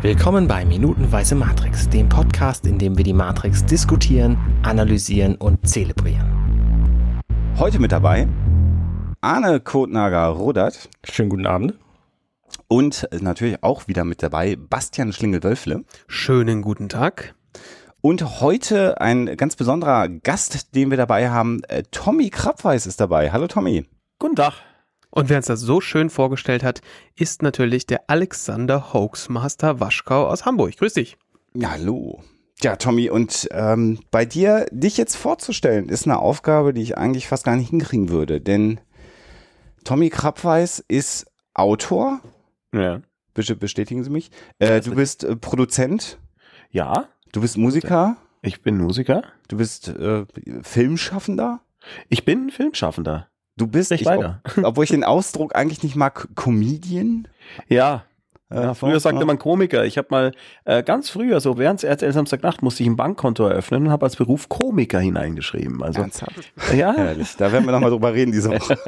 Willkommen bei Minutenweise Matrix, dem Podcast, in dem wir die Matrix diskutieren, analysieren und zelebrieren. Heute mit dabei Arne Kotnager-Rodert. Schönen guten Abend. Und natürlich auch wieder mit dabei Bastian Schlingel-Wölfle. Schönen guten Tag. Und heute ein ganz besonderer Gast, den wir dabei haben. Äh, Tommy Krabweis ist dabei. Hallo Tommy. Guten Tag. Und wer uns das so schön vorgestellt hat, ist natürlich der Alexander Hoaxmaster Waschkau aus Hamburg. Grüß dich. Hallo. Ja, Tommy, und ähm, bei dir, dich jetzt vorzustellen, ist eine Aufgabe, die ich eigentlich fast gar nicht hinkriegen würde. Denn Tommy Krabweis ist Autor. Ja. Bitte Bestätigen Sie mich. Äh, du bist äh, Produzent. Ja. Du bist Musiker. Ich bin Musiker. Du bist äh, Filmschaffender. Ich bin Filmschaffender. Du bist, ich, ob, obwohl ich den Ausdruck eigentlich nicht mag, Comedian. Ja, ja, früher ja. man Komiker. Ich habe mal äh, ganz früher, so während RTL Samstagnacht, musste ich ein Bankkonto eröffnen und habe als Beruf Komiker hineingeschrieben. Also, Ernsthaft? Ja. Herrlich. Da werden wir nochmal drüber reden diese Woche.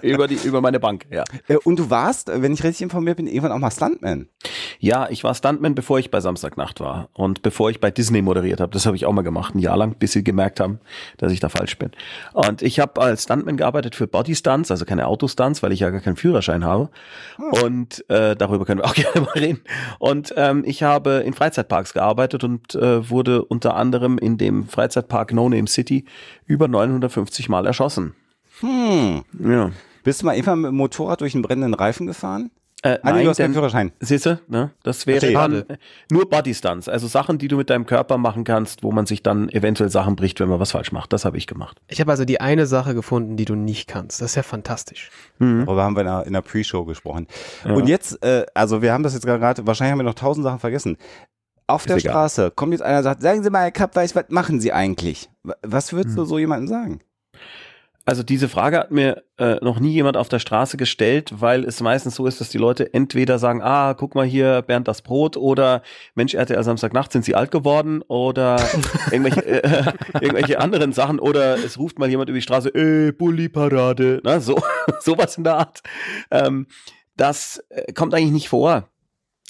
über, die, über meine Bank, ja. Äh, und du warst, äh, wenn ich richtig informiert bin, irgendwann auch mal Stuntman. Ja, ich war Stuntman, bevor ich bei Samstagnacht war und bevor ich bei Disney moderiert habe. Das habe ich auch mal gemacht, ein Jahr lang, bis sie gemerkt haben, dass ich da falsch bin. Und ich habe als Stuntman gearbeitet für Bodystunts, also keine Autostunts, weil ich ja gar keinen Führerschein habe. Hm. Und äh, darüber können wir auch nicht reden. Und ähm, ich habe in Freizeitparks gearbeitet und äh, wurde unter anderem in dem Freizeitpark No Name City über 950 Mal erschossen. Hm. Ja. Bist du mal irgendwann mit dem Motorrad durch einen brennenden Reifen gefahren? Äh, ah, nein, du hast keinen Führerschein. Siehste, ne? Das wäre dann, äh, nur Bodystunts, also Sachen, die du mit deinem Körper machen kannst, wo man sich dann eventuell Sachen bricht, wenn man was falsch macht. Das habe ich gemacht. Ich habe also die eine Sache gefunden, die du nicht kannst. Das ist ja fantastisch. Mhm. Darüber haben wir in der, der Pre-Show gesprochen. Ja. Und jetzt, äh, also wir haben das jetzt gerade, wahrscheinlich haben wir noch tausend Sachen vergessen. Auf ist der egal. Straße kommt jetzt einer und sagt, sagen Sie mal, Herr Kapp, was machen Sie eigentlich? Was würdest mhm. du so jemandem sagen? Also diese Frage hat mir äh, noch nie jemand auf der Straße gestellt, weil es meistens so ist, dass die Leute entweder sagen, ah, guck mal hier, Bernd das Brot oder Mensch, RTL Samstagnacht, sind sie alt geworden oder irgendwelche, äh, irgendwelche anderen Sachen oder es ruft mal jemand über die Straße, äh, Bulli-Parade, ne, so, sowas in der Art. Ähm, das äh, kommt eigentlich nicht vor.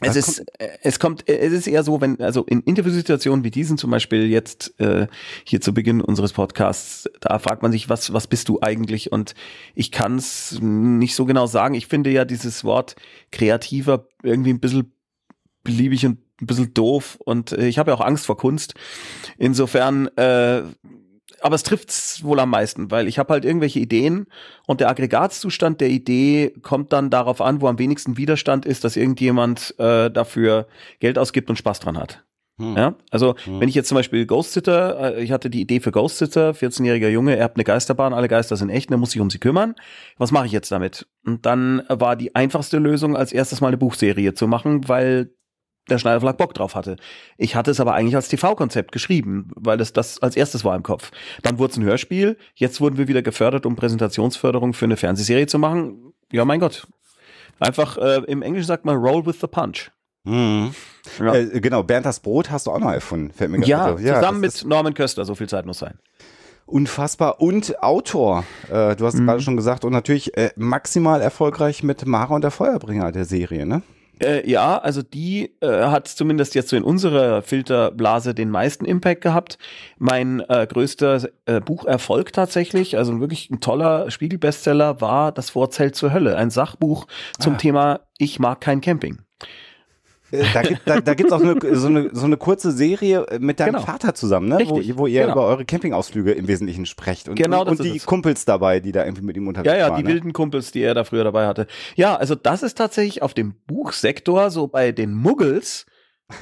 Es ist, es kommt, es ist eher so, wenn, also in Interviewsituationen wie diesen zum Beispiel jetzt äh, hier zu Beginn unseres Podcasts, da fragt man sich, was, was bist du eigentlich? Und ich kann es nicht so genau sagen. Ich finde ja dieses Wort kreativer irgendwie ein bisschen beliebig und ein bisschen doof und äh, ich habe ja auch Angst vor Kunst. Insofern äh, aber es trifft's wohl am meisten, weil ich habe halt irgendwelche Ideen und der Aggregatzustand der Idee kommt dann darauf an, wo am wenigsten Widerstand ist, dass irgendjemand äh, dafür Geld ausgibt und Spaß dran hat. Hm. Ja, also hm. wenn ich jetzt zum Beispiel Ghost Sitter, äh, ich hatte die Idee für Ghost Sitter, 14-jähriger Junge, er hat eine Geisterbahn, alle Geister sind echt, dann muss ich um sie kümmern. Was mache ich jetzt damit? Und dann war die einfachste Lösung, als erstes mal eine Buchserie zu machen, weil der Schneider Verlag Bock drauf hatte. Ich hatte es aber eigentlich als TV-Konzept geschrieben, weil das das als erstes war im Kopf. Dann wurde es ein Hörspiel. Jetzt wurden wir wieder gefördert, um Präsentationsförderung für eine Fernsehserie zu machen. Ja, mein Gott. Einfach äh, im Englischen sagt man Roll with the Punch. Hm. Ja. Äh, genau, Bernd das Brot hast du auch noch erfunden, fällt mir ja, Ja, zusammen mit Norman Köster, so viel Zeit muss sein. Unfassbar. Und Autor, äh, du hast mhm. gerade schon gesagt, und natürlich äh, maximal erfolgreich mit Mara und der Feuerbringer der Serie, ne? Äh, ja, also die äh, hat zumindest jetzt so in unserer Filterblase den meisten Impact gehabt. Mein äh, größter äh, Bucherfolg tatsächlich, also wirklich ein toller Spiegelbestseller, war Das Vorzelt zur Hölle, ein Sachbuch ah. zum Thema Ich mag kein Camping. Äh, da gibt es da, da auch eine, so, eine, so eine kurze Serie äh, mit deinem genau. Vater zusammen, ne? Wo, wo ihr genau. über eure Campingausflüge im Wesentlichen sprecht. Und, genau und, und die es. Kumpels dabei, die da irgendwie mit ihm unterwegs waren. Ja, ja, waren, die ne? wilden Kumpels, die er da früher dabei hatte. Ja, also das ist tatsächlich auf dem Buchsektor, so bei den Muggels,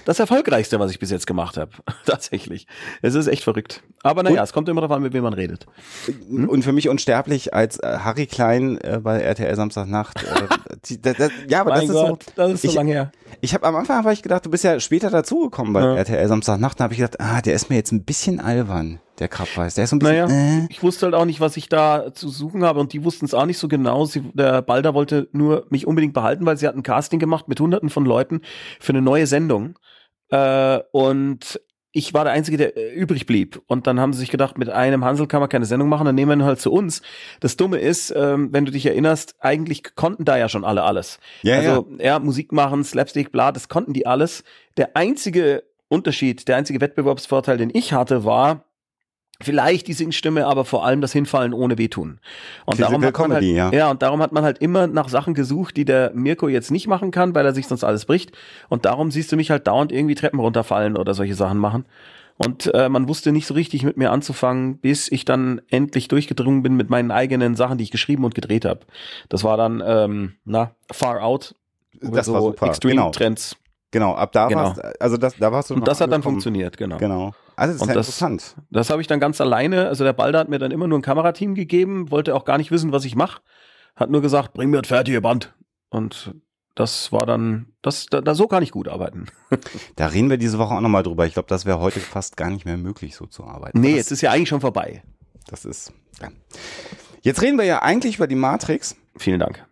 das Erfolgreichste, was ich bis jetzt gemacht habe. Tatsächlich. Es ist echt verrückt. Aber naja, und, es kommt immer darauf an, mit wem man redet. Hm? Und für mich unsterblich als äh, Harry Klein äh, bei RTL Samstagnacht. Äh, das, das, ja, aber mein das, Gott, ist so, das ist so ich, lange her. Ich habe am Anfang hab ich gedacht, du bist ja später dazugekommen bei ja. RTL Samstagnacht. Da habe ich gedacht, ah, der ist mir jetzt ein bisschen albern. Der Krabbeis, der ist so ein bisschen. Naja, äh. Ich wusste halt auch nicht, was ich da zu suchen habe und die wussten es auch nicht so genau. Sie, der Balder wollte nur mich unbedingt behalten, weil sie hat ein Casting gemacht mit hunderten von Leuten für eine neue Sendung. Äh, und ich war der Einzige, der äh, übrig blieb. Und dann haben sie sich gedacht, mit einem Hansel kann man keine Sendung machen, dann nehmen wir ihn halt zu uns. Das Dumme ist, ähm, wenn du dich erinnerst, eigentlich konnten da ja schon alle alles. Ja, also ja. ja, Musik machen, Slapstick, bla, das konnten die alles. Der einzige Unterschied, der einzige Wettbewerbsvorteil, den ich hatte, war, Vielleicht die Singstimme, aber vor allem das Hinfallen ohne Wehtun. Und darum hat man Comedy, halt, ja. ja, und darum hat man halt immer nach Sachen gesucht, die der Mirko jetzt nicht machen kann, weil er sich sonst alles bricht. Und darum siehst du mich halt dauernd irgendwie Treppen runterfallen oder solche Sachen machen. Und äh, man wusste nicht so richtig mit mir anzufangen, bis ich dann endlich durchgedrungen bin mit meinen eigenen Sachen, die ich geschrieben und gedreht habe. Das war dann, ähm, na, Far Out. Das so war super. Extreme genau. Trends. Genau, ab da genau. warst, also das, da warst du. Und das hat dann funktioniert, genau. Genau. Also das ist ja das, interessant. Das habe ich dann ganz alleine, also der Balder hat mir dann immer nur ein Kamerateam gegeben, wollte auch gar nicht wissen, was ich mache, hat nur gesagt, bring mir das fertige Band. Und das war dann, das, da, da so kann ich gut arbeiten. da reden wir diese Woche auch nochmal drüber. Ich glaube, das wäre heute fast gar nicht mehr möglich, so zu arbeiten. Nee, das, jetzt ist ja eigentlich schon vorbei. Das ist, ja. Jetzt reden wir ja eigentlich über die Matrix. Vielen Dank.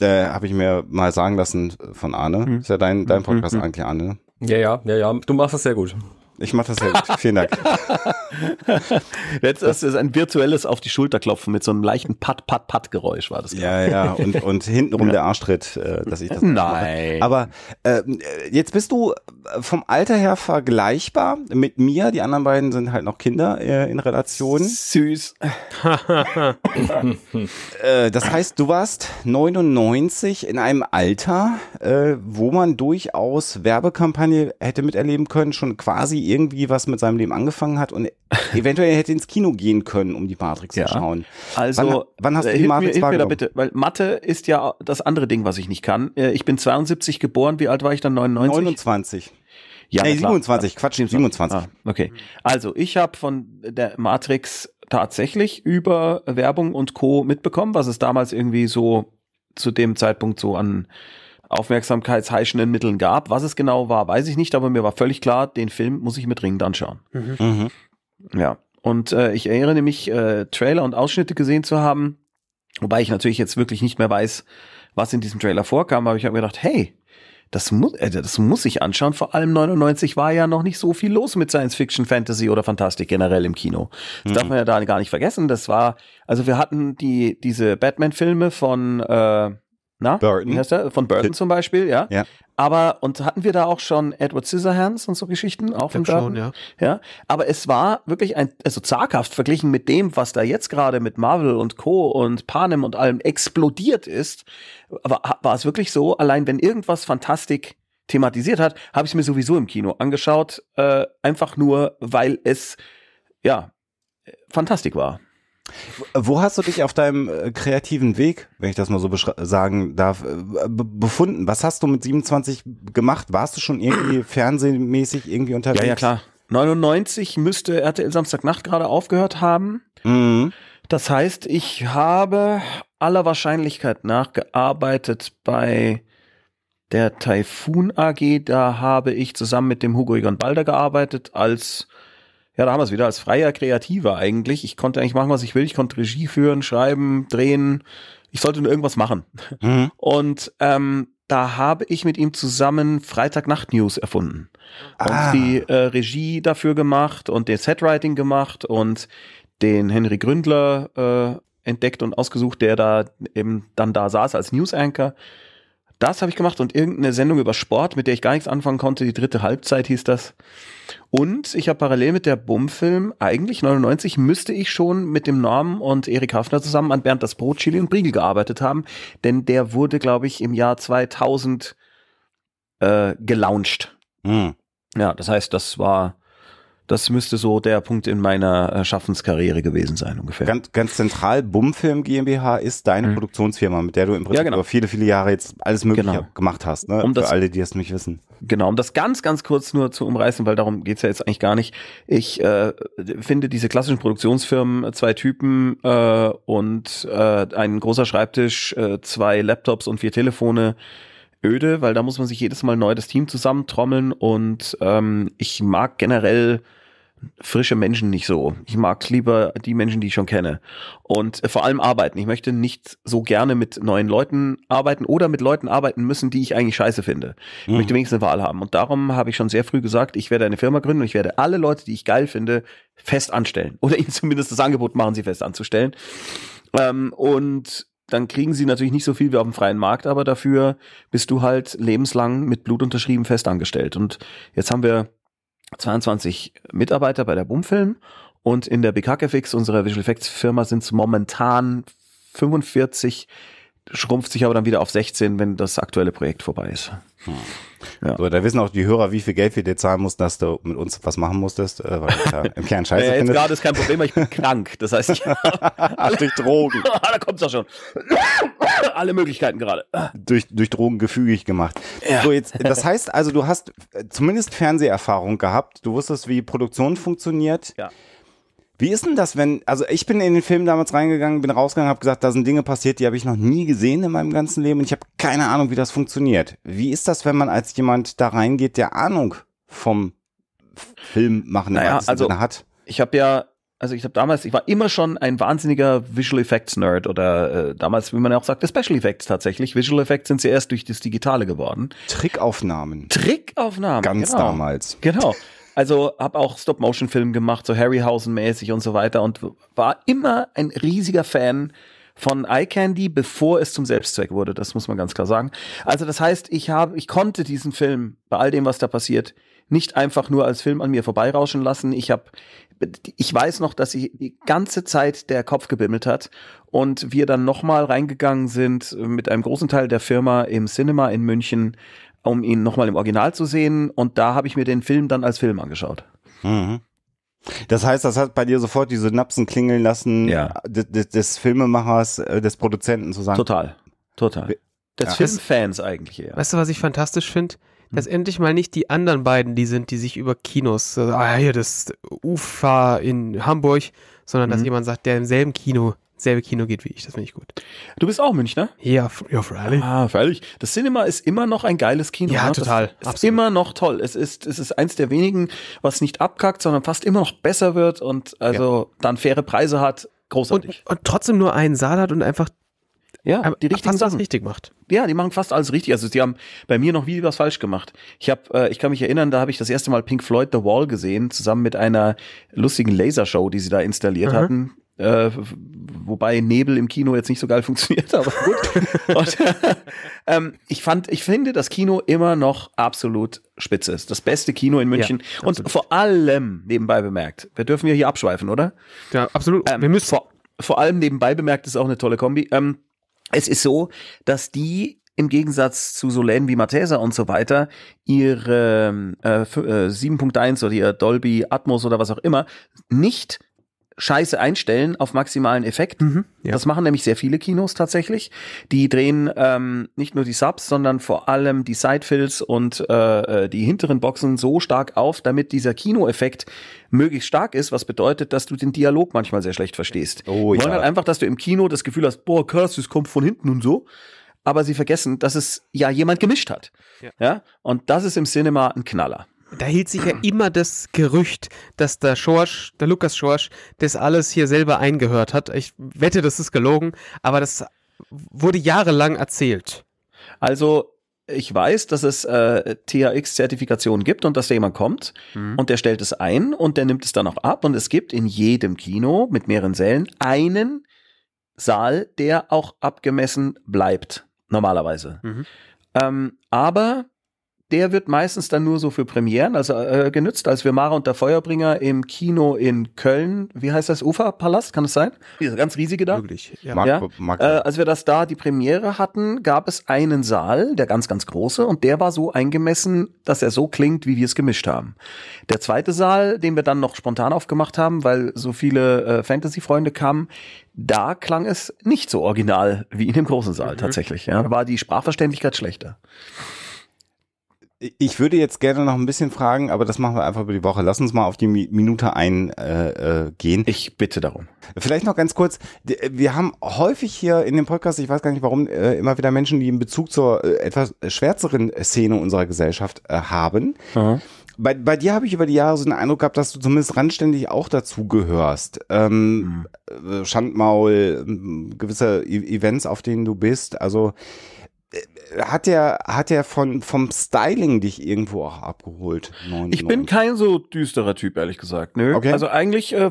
Äh, habe ich mir mal sagen lassen von Arne. Hm. Ist ja dein, dein hm, hm, Podcast hm, hm, eigentlich, Arne. Ne? Ja, ja, ja, ja. Du machst das sehr gut. Ich mache das selbst. Vielen Dank. Letztes ist ein virtuelles auf die Schulter klopfen mit so einem leichten Pat Pat Pat Geräusch war das. Ja, ja, ja. und und hintenrum ja. der Arschtritt, äh, dass ich das Nein. Mache. Aber äh, jetzt bist du äh, vom Alter her vergleichbar mit mir, die anderen beiden sind halt noch Kinder äh, in Relation. Süß. das heißt, du warst 99 in einem Alter, wo man durchaus Werbekampagne hätte miterleben können, schon quasi irgendwie was mit seinem Leben angefangen hat und eventuell hätte ins Kino gehen können, um die Matrix ja. zu schauen. Also, wann, wann hast du äh, die Matrix mir, wahrgenommen? Mir da bitte, weil Mathe ist ja das andere Ding, was ich nicht kann. Äh, ich bin 72 geboren, wie alt war ich dann? 99? 29. Ja, nee, 27, Quatsch, 27. Ah, okay. Also, ich habe von der Matrix tatsächlich über Werbung und Co. mitbekommen, was es damals irgendwie so zu dem Zeitpunkt so an aufmerksamkeitsheischenden Mitteln gab. Was es genau war, weiß ich nicht, aber mir war völlig klar, den Film muss ich mir dringend anschauen. Mhm. Mhm. Ja, und äh, ich erinnere mich, äh, Trailer und Ausschnitte gesehen zu haben, wobei ich natürlich jetzt wirklich nicht mehr weiß, was in diesem Trailer vorkam, aber ich habe mir gedacht, hey, das muss, äh, das muss ich anschauen. Vor allem 99 war ja noch nicht so viel los mit Science Fiction, Fantasy oder Fantastik generell im Kino. Das mhm. darf man ja da gar nicht vergessen. Das war, also wir hatten die, diese Batman-Filme von, äh, na, Burton. wie heißt der? Von Burton zum Beispiel, ja. ja. Aber, und hatten wir da auch schon Edward Scissorhands und so Geschichten auf dem Garten? Schon, ja. ja. Aber es war wirklich ein, also zaghaft verglichen mit dem, was da jetzt gerade mit Marvel und Co. und Panem und allem explodiert ist, war, war es wirklich so, allein wenn irgendwas Fantastik thematisiert hat, habe ich mir sowieso im Kino angeschaut, äh, einfach nur, weil es, ja, Fantastik war. Wo hast du dich auf deinem äh, kreativen Weg, wenn ich das mal so sagen darf, äh, befunden? Was hast du mit 27 gemacht? Warst du schon irgendwie fernsehmäßig irgendwie unterwegs? Ja, ja, klar. 99 müsste RTL Samstagnacht gerade aufgehört haben. Mhm. Das heißt, ich habe aller Wahrscheinlichkeit nach gearbeitet bei der Taifun AG. Da habe ich zusammen mit dem Hugo Egon Balder gearbeitet als ja, da haben wir es wieder, als freier Kreativer eigentlich. Ich konnte eigentlich machen, was ich will. Ich konnte Regie führen, schreiben, drehen. Ich sollte nur irgendwas machen. Mhm. Und ähm, da habe ich mit ihm zusammen Freitagnacht News erfunden. Ah. Und die äh, Regie dafür gemacht und den Setwriting gemacht und den Henry Gründler äh, entdeckt und ausgesucht, der da eben dann da saß als News Anchor. Das habe ich gemacht und irgendeine Sendung über Sport, mit der ich gar nichts anfangen konnte, die dritte Halbzeit hieß das. Und ich habe parallel mit der Bum-Film, eigentlich 99, müsste ich schon mit dem Norm und Erik Hafner zusammen an Bernd das Brot, Chili und Briegel gearbeitet haben, denn der wurde, glaube ich, im Jahr 2000 äh, gelauncht. Hm. Ja, das heißt, das war das müsste so der Punkt in meiner äh, Schaffenskarriere gewesen sein, ungefähr. Ganz, ganz zentral, Bummfilm GmbH ist deine mhm. Produktionsfirma, mit der du im Prinzip ja, genau. über viele, viele Jahre jetzt alles Mögliche genau. gemacht hast, ne? um das, für alle, die es nicht wissen. Genau, um das ganz, ganz kurz nur zu umreißen, weil darum geht es ja jetzt eigentlich gar nicht. Ich äh, finde diese klassischen Produktionsfirmen, äh, zwei Typen äh, und äh, ein großer Schreibtisch, äh, zwei Laptops und vier Telefone öde, weil da muss man sich jedes Mal neu das Team zusammentrommeln und ähm, ich mag generell frische Menschen nicht so. Ich mag lieber die Menschen, die ich schon kenne. Und äh, vor allem arbeiten. Ich möchte nicht so gerne mit neuen Leuten arbeiten oder mit Leuten arbeiten müssen, die ich eigentlich scheiße finde. Ich mhm. möchte wenigstens eine Wahl haben. Und darum habe ich schon sehr früh gesagt, ich werde eine Firma gründen und ich werde alle Leute, die ich geil finde, fest anstellen. Oder ihnen zumindest das Angebot machen, sie fest anzustellen. Ähm, und dann kriegen sie natürlich nicht so viel wie auf dem freien Markt, aber dafür bist du halt lebenslang mit Blut unterschrieben fest angestellt. Und jetzt haben wir 22 Mitarbeiter bei der Bumfilm und in der BKKFX, unserer Visual Effects Firma, sind es momentan 45, schrumpft sich aber dann wieder auf 16, wenn das aktuelle Projekt vorbei ist. Hm. Ja. So, da wissen auch die Hörer, wie viel Geld wir dir zahlen mussten, dass du mit uns was machen musstest, äh, weil ich ja im Kern scheiße äh, findest. Gerade ist kein Problem, weil ich bin krank. Das heißt, ich Ach, durch Drogen. ah, da kommt's doch schon alle Möglichkeiten gerade. Ah. Durch, durch Drogen gefügig gemacht. Ja. So jetzt, das heißt also, du hast äh, zumindest Fernseherfahrung gehabt. Du wusstest, wie Produktion funktioniert. Ja. Wie ist denn das, wenn, also ich bin in den Film damals reingegangen, bin rausgegangen, habe gesagt, da sind Dinge passiert, die habe ich noch nie gesehen in meinem ganzen Leben und ich habe keine Ahnung, wie das funktioniert. Wie ist das, wenn man als jemand da reingeht, der Ahnung vom Film machen naja, also, hat? Ich habe ja also ich habe damals, ich war immer schon ein wahnsinniger Visual Effects Nerd oder äh, damals, wie man ja auch sagte, Special Effects tatsächlich. Visual Effects sind sie erst durch das Digitale geworden. Trickaufnahmen. Trickaufnahmen. Ganz genau. damals. Genau. Also habe auch Stop-Motion-Film gemacht, so Harryhausen-mäßig und so weiter und war immer ein riesiger Fan von Eye Candy, bevor es zum Selbstzweck wurde. Das muss man ganz klar sagen. Also das heißt, ich habe, ich konnte diesen Film bei all dem, was da passiert, nicht einfach nur als Film an mir vorbeirauschen lassen. Ich habe ich weiß noch, dass sie die ganze Zeit der Kopf gebimmelt hat und wir dann nochmal reingegangen sind äh, mit einem großen Teil der Firma im Cinema in München, um ihn nochmal im Original zu sehen und da habe ich mir den Film dann als Film angeschaut. Mhm. Das heißt, das hat bei dir sofort die Synapsen klingeln lassen ja. des, des Filmemachers, äh, des Produzenten zu sagen. Total, total. Des ja. Filmfans eigentlich eher. Weißt du, was ich fantastisch finde? dass hm. endlich mal nicht die anderen beiden die sind, die sich über Kinos, also, ah, hier das UFA in Hamburg, sondern hm. dass mhm. jemand sagt, der im selben Kino selbe Kino geht wie ich. Das finde ich gut. Du bist auch Münchner? Ja, ja freilich. Ah, freilich. Das Cinema ist immer noch ein geiles Kino. Ja, ne? total. Es ist immer noch toll. Es ist, es ist eins der wenigen, was nicht abkackt, sondern fast immer noch besser wird und also ja. dann faire Preise hat. Großartig. Und, und trotzdem nur einen Saal hat und einfach ja, aber die richtigen fast Sachen. Alles richtig macht. Ja, die machen fast alles richtig. Also die haben bei mir noch nie was falsch gemacht. Ich hab, äh, ich kann mich erinnern, da habe ich das erste Mal Pink Floyd The Wall gesehen, zusammen mit einer lustigen Lasershow, die sie da installiert mhm. hatten. Äh, wobei Nebel im Kino jetzt nicht so geil funktioniert, aber gut. Und, ähm, ich fand, ich finde das Kino immer noch absolut spitze ist. Das beste Kino in München. Ja, und vor allem nebenbei bemerkt, wir dürfen ja hier abschweifen, oder? Ja, absolut. Ähm, wir müssen. Vor, vor allem nebenbei bemerkt ist auch eine tolle Kombi. Ähm, es ist so, dass die im Gegensatz zu so Läden wie Matesa und so weiter ihre ähm, äh, 7.1 äh, oder ihr Dolby Atmos oder was auch immer nicht Scheiße einstellen auf maximalen Effekt. Mhm, ja. Das machen nämlich sehr viele Kinos tatsächlich. Die drehen ähm, nicht nur die Subs, sondern vor allem die Sidefills und äh, äh, die hinteren Boxen so stark auf, damit dieser Kinoeffekt möglichst stark ist, was bedeutet, dass du den Dialog manchmal sehr schlecht verstehst. Oh, Die wollen ja. halt einfach, dass du im Kino das Gefühl hast, boah, krass, es kommt von hinten und so aber sie vergessen, dass es ja jemand gemischt hat. Ja. ja. Und das ist im Cinema ein Knaller da hielt sich ja immer das Gerücht, dass der Schorsch, der Lukas Schorsch, das alles hier selber eingehört hat. Ich wette, das ist gelogen, aber das wurde jahrelang erzählt. Also, ich weiß, dass es äh, THX-Zertifikationen gibt und dass da jemand kommt mhm. und der stellt es ein und der nimmt es dann auch ab und es gibt in jedem Kino mit mehreren Sälen einen Saal, der auch abgemessen bleibt, normalerweise. Mhm. Ähm, aber der wird meistens dann nur so für Premieren also, äh, genützt, als wir Mara und der Feuerbringer im Kino in Köln, wie heißt das, Uferpalast, kann es sein? dieser ganz riesige da. Wirklich, ja. Mark, ja. Mark, äh, als wir das da, die Premiere hatten, gab es einen Saal, der ganz, ganz große, und der war so eingemessen, dass er so klingt, wie wir es gemischt haben. Der zweite Saal, den wir dann noch spontan aufgemacht haben, weil so viele äh, Fantasy-Freunde kamen, da klang es nicht so original wie in dem großen Saal mhm. tatsächlich. Ja. Da war die Sprachverständlichkeit schlechter ich würde jetzt gerne noch ein bisschen fragen, aber das machen wir einfach über die Woche. Lass uns mal auf die Minute eingehen. Äh, äh, ich bitte darum. Vielleicht noch ganz kurz. Wir haben häufig hier in dem Podcast, ich weiß gar nicht warum, äh, immer wieder Menschen, die in Bezug zur etwas schwärzeren Szene unserer Gesellschaft haben. Mhm. Bei, bei, dir habe ich über die Jahre so den Eindruck gehabt, dass du zumindest randständig auch dazu gehörst. Ähm, mhm. Schandmaul, gewisse e-, Events, auf denen du bist. Also hat der, hat der von, vom Styling dich irgendwo auch abgeholt? 99? Ich bin kein so düsterer Typ, ehrlich gesagt. Nö. Okay. Also eigentlich, äh,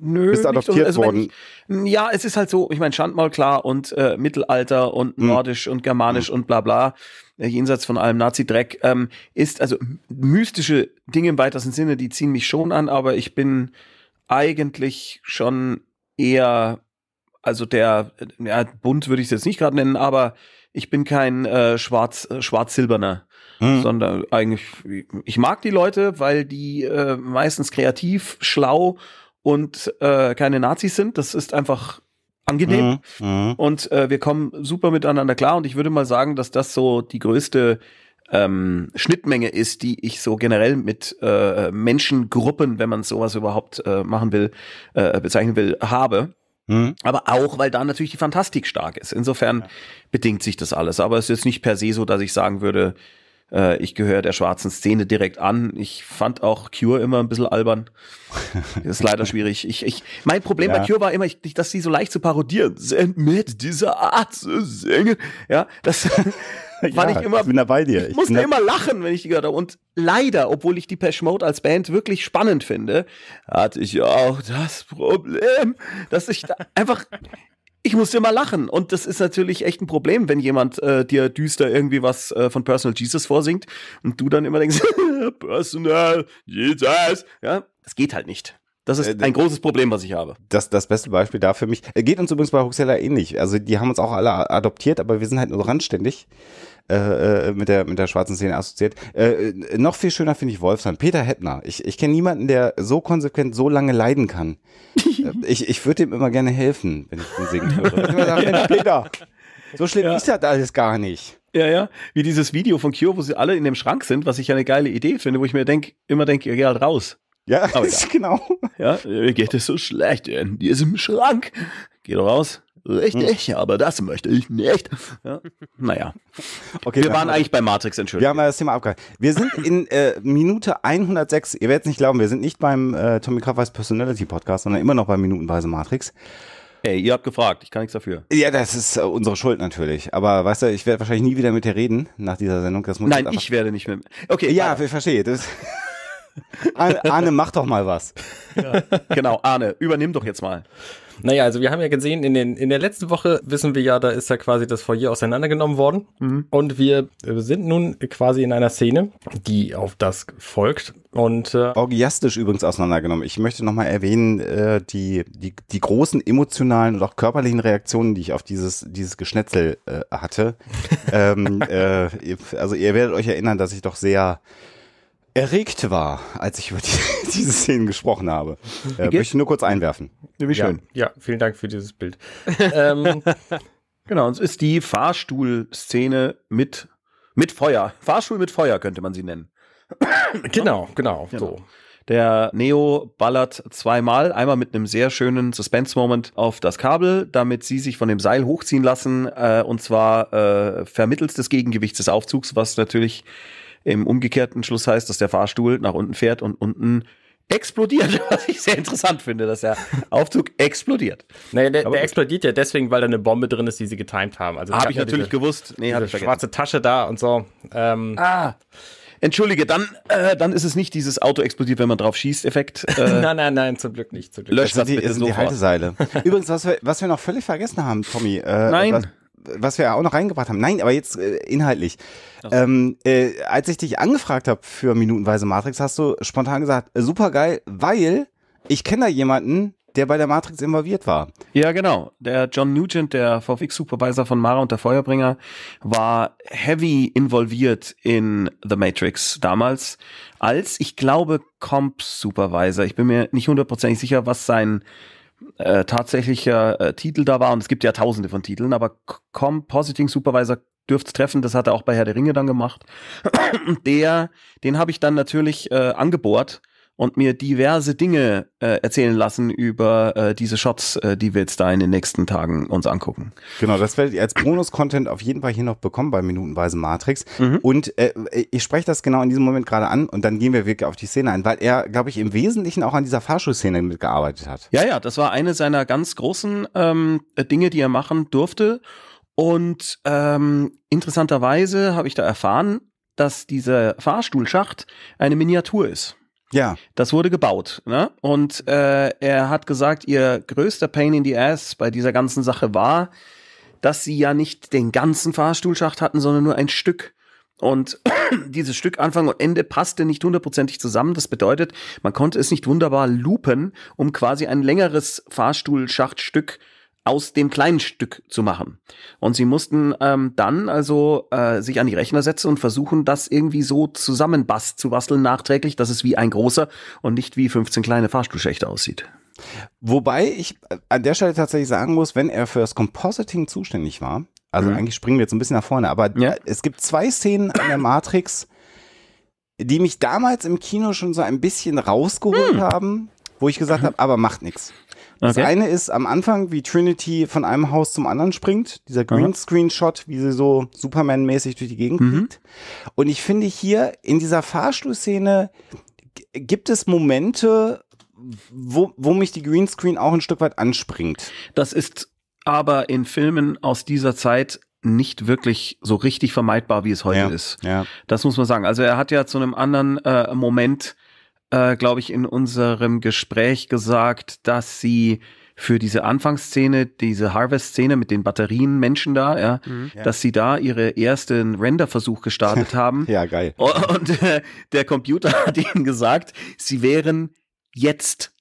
nö. Bist adoptiert also, worden. Ich, ja, es ist halt so, ich meine, Schandmaul, klar, und äh, Mittelalter und hm. Nordisch und Germanisch hm. und bla bla äh, jenseits von allem Nazi-Dreck, ähm, ist also mystische Dinge im weitesten Sinne, die ziehen mich schon an, aber ich bin eigentlich schon eher, also der, ja, bunt würde ich es jetzt nicht gerade nennen, aber ich bin kein äh, Schwarz, äh, Schwarz-Silberner, mhm. sondern eigentlich, ich mag die Leute, weil die äh, meistens kreativ, schlau und äh, keine Nazis sind. Das ist einfach angenehm. Mhm. Mhm. Und äh, wir kommen super miteinander klar. Und ich würde mal sagen, dass das so die größte ähm, Schnittmenge ist, die ich so generell mit äh, Menschengruppen, wenn man sowas überhaupt äh, machen will, äh, bezeichnen will, habe. Mhm. Aber auch, weil da natürlich die Fantastik stark ist. Insofern ja. bedingt sich das alles. Aber es ist nicht per se so, dass ich sagen würde, äh, ich gehöre der schwarzen Szene direkt an. Ich fand auch Cure immer ein bisschen albern. ist leider schwierig. Ich, ich, mein Problem ja. bei Cure war immer, ich, dass sie so leicht zu parodieren sind mit dieser Art zu singen. Ja, das, ja, ich immer, ich bin dabei dir. Ich, musste immer lachen, wenn ich die gehört habe. Und leider, obwohl ich die Pesh Mode als Band wirklich spannend finde, hatte ich auch das Problem, dass ich da einfach ich musste immer lachen. Und das ist natürlich echt ein Problem, wenn jemand äh, dir düster irgendwie was äh, von Personal Jesus vorsingt und du dann immer denkst, Personal Jesus. Ja, das geht halt nicht. Das ist äh, ein großes Problem, was ich habe. Das, das beste Beispiel da für mich. Äh, geht uns übrigens bei Huxella ähnlich. Also die haben uns auch alle adoptiert, aber wir sind halt nur randständig äh, äh, mit, der, mit der schwarzen Szene assoziiert. Äh, noch viel schöner finde ich Wolfsland. Peter Heppner. Ich, ich kenne niemanden, der so konsequent so lange leiden kann. ich ich würde ihm immer gerne helfen, wenn ich den singen höre. Ich sagen, Mensch, Peter, so schlimm ja. ist das alles gar nicht. Ja, ja. Wie dieses Video von Cure, wo sie alle in dem Schrank sind, was ich ja eine geile Idee finde, wo ich mir denk, immer denke, ihr geht halt raus. Ja, Aber ja. genau. Ja, mir geht es so schlecht in diesem Schrank. Geh doch raus. Richtig, hm. aber das möchte ich nicht. Ja. Naja. Okay, wir waren wir eigentlich bei Matrix, Entschuldigung. Wir haben ja das Thema abgehalten. Wir sind in äh, Minute 106. Ihr werdet es nicht glauben, wir sind nicht beim äh, Tommy Kraftweis Personality Podcast, sondern immer noch bei Minutenweise Matrix. Ey, ihr habt gefragt, ich kann nichts dafür. Ja, das ist äh, unsere Schuld natürlich. Aber weißt du, ich werde wahrscheinlich nie wieder mit dir reden nach dieser Sendung. Das muss Nein, ich werde nicht mehr. Okay. Ja, ich verstehe. Das Arne, Arne, mach doch mal was. Ja. Genau, Arne, übernimm doch jetzt mal. Naja, also wir haben ja gesehen, in, den, in der letzten Woche wissen wir ja, da ist ja quasi das Foyer auseinandergenommen worden. Mhm. Und wir sind nun quasi in einer Szene, die auf das folgt. Und äh, Orgiastisch übrigens auseinandergenommen. Ich möchte nochmal erwähnen, äh, die, die, die großen emotionalen und auch körperlichen Reaktionen, die ich auf dieses, dieses Geschnetzel äh, hatte. ähm, äh, also ihr werdet euch erinnern, dass ich doch sehr erregt war, als ich über die, diese Szenen gesprochen habe. Äh, möchte nur kurz einwerfen. Wie schön. Ja, ja vielen Dank für dieses Bild. ähm, genau, uns ist die Fahrstuhlszene mit, mit Feuer. Fahrstuhl mit Feuer könnte man sie nennen. genau, genau, genau. So. Der Neo ballert zweimal, einmal mit einem sehr schönen Suspense-Moment auf das Kabel, damit sie sich von dem Seil hochziehen lassen, äh, und zwar äh, vermittels des Gegengewichts des Aufzugs, was natürlich im umgekehrten Schluss heißt, dass der Fahrstuhl nach unten fährt und unten explodiert, was ich sehr interessant finde, dass der Aufzug explodiert. Naja, der, der explodiert ja deswegen, weil da eine Bombe drin ist, die sie getimed haben. Also habe ich ja natürlich diese, gewusst. Nee, habe ich Schwarze Tasche da und so. Ähm, ah. Entschuldige, dann, äh, dann ist es nicht dieses Auto explodiert, wenn man drauf schießt, Effekt. Äh, nein, nein, nein, zum Glück nicht. Zum Glück. Löscht das, sind das die, bitte sind die Halteseile. Übrigens, was wir, was wir noch völlig vergessen haben, Tommy. Äh, nein. Was, was wir ja auch noch reingebracht haben. Nein, aber jetzt äh, inhaltlich. Ähm, äh, als ich dich angefragt habe für Minutenweise Matrix, hast du spontan gesagt, äh, super geil, weil ich kenne da jemanden, der bei der Matrix involviert war. Ja, genau. Der John Nugent, der VFX-Supervisor von Mara und der Feuerbringer, war heavy involviert in The Matrix damals als, ich glaube, Comp-Supervisor. Ich bin mir nicht hundertprozentig sicher, was sein äh, tatsächlicher äh, Titel da war. Und es gibt ja tausende von Titeln, aber Compositing Supervisor dürft's treffen, das hat er auch bei Herr der Ringe dann gemacht. der, den habe ich dann natürlich äh, angebohrt und mir diverse Dinge äh, erzählen lassen über äh, diese Shots, äh, die wir jetzt da in den nächsten Tagen uns angucken. Genau, das werdet ihr als Bonus-Content auf jeden Fall hier noch bekommen bei Minutenweise Matrix. Mhm. Und äh, äh ich spreche das genau in diesem Moment gerade an und dann gehen wir wirklich auf die Szene ein, weil er, glaube ich, im Wesentlichen auch an dieser Fahrschulszene mitgearbeitet hat. Ja, ja, das war eine seiner ganz großen ähm, Dinge, die er machen durfte. Und ähm, interessanterweise habe ich da erfahren, dass dieser Fahrstuhlschacht eine Miniatur ist. Ja. Das wurde gebaut. Ne? Und äh, er hat gesagt, ihr größter Pain in the Ass bei dieser ganzen Sache war, dass sie ja nicht den ganzen Fahrstuhlschacht hatten, sondern nur ein Stück. Und dieses Stück Anfang und Ende passte nicht hundertprozentig zusammen. Das bedeutet, man konnte es nicht wunderbar loopen, um quasi ein längeres Fahrstuhlschachtstück äh, aus dem kleinen Stück zu machen. Und sie mussten ähm, dann also äh, sich an die Rechner setzen und versuchen, das irgendwie so zusammenbast zu basteln nachträglich, dass es wie ein großer und nicht wie 15 kleine Fahrstuhlschächte aussieht. Wobei ich äh, an der Stelle tatsächlich sagen muss, wenn er für das Compositing zuständig war, also mhm. eigentlich springen wir jetzt ein bisschen nach vorne, aber ja. Äh, es gibt zwei Szenen an der Matrix, die mich damals im Kino schon so ein bisschen rausgeholt mhm. haben, wo ich gesagt mhm. habe, aber macht nichts. Das eine ist am Anfang, wie Trinity von einem Haus zum anderen springt, dieser Greenscreen-Shot, wie sie so Superman-mäßig durch die Gegend mhm. fliegt. Und ich finde hier in dieser Fahrstuhlszene gibt es Momente, wo, wo mich die Greenscreen auch ein Stück weit anspringt. Das ist aber in Filmen aus dieser Zeit nicht wirklich so richtig vermeidbar, wie es heute ja, ist. Ja. Das muss man sagen. Also er hat ja zu einem anderen äh, Moment äh, glaube ich, in unserem Gespräch gesagt, dass sie für diese Anfangsszene, diese Harvest-Szene mit den Batterien Menschen da, ja, mhm. dass sie da ihre ersten Render-Versuch gestartet haben. ja, geil. Oh, und äh, der Computer hat ihnen gesagt, sie wären jetzt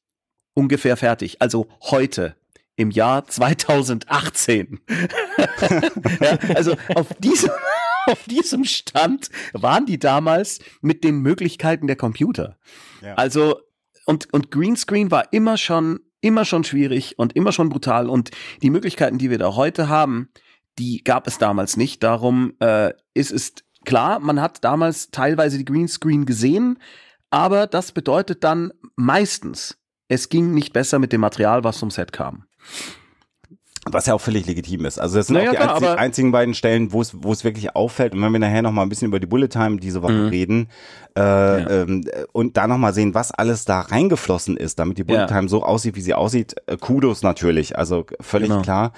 ungefähr fertig, also heute im Jahr 2018. ja, also auf diesem, auf diesem Stand waren die damals mit den Möglichkeiten der Computer. Also, und, und Greenscreen war immer schon, immer schon schwierig und immer schon brutal. Und die Möglichkeiten, die wir da heute haben, die gab es damals nicht. Darum äh, ist es klar, man hat damals teilweise die Greenscreen gesehen, aber das bedeutet dann meistens, es ging nicht besser mit dem Material, was zum Set kam. Was ja auch völlig legitim ist. Also das sind naja, auch die klar, einzig, einzigen beiden Stellen, wo es wo es wirklich auffällt. Und wenn wir nachher nochmal ein bisschen über die Bullet Time diese Woche mhm. reden äh, ja. ähm, und da nochmal sehen, was alles da reingeflossen ist, damit die Bullet ja. Time so aussieht, wie sie aussieht. Äh, Kudos natürlich, also völlig genau. klar.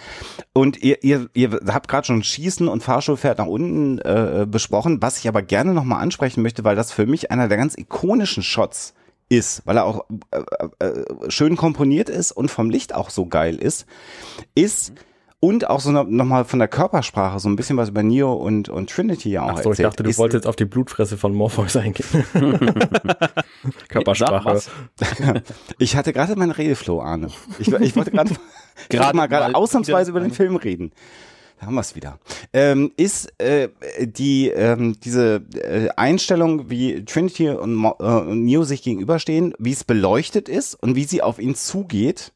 Und ihr, ihr, ihr habt gerade schon Schießen und Fahrschulpferd nach unten äh, äh, besprochen, was ich aber gerne nochmal ansprechen möchte, weil das für mich einer der ganz ikonischen Shots ist, weil er auch äh, äh, äh, schön komponiert ist und vom Licht auch so geil ist, ist und auch so nochmal von der Körpersprache so ein bisschen was über Neo und, und Trinity ja auch Ach so, erzählt. ich dachte, du ist, wolltest auf die Blutfresse von Morpheus eingehen. Körpersprache. ich hatte gerade meinen Redeflow, Arne. Ich, ich wollte gerade mal gerade ausnahmsweise über den Film reden da haben wir es wieder, ähm, ist äh, die, ähm, diese äh, Einstellung, wie Trinity und, Mo äh, und Neo sich gegenüberstehen, wie es beleuchtet ist und wie sie auf ihn zugeht.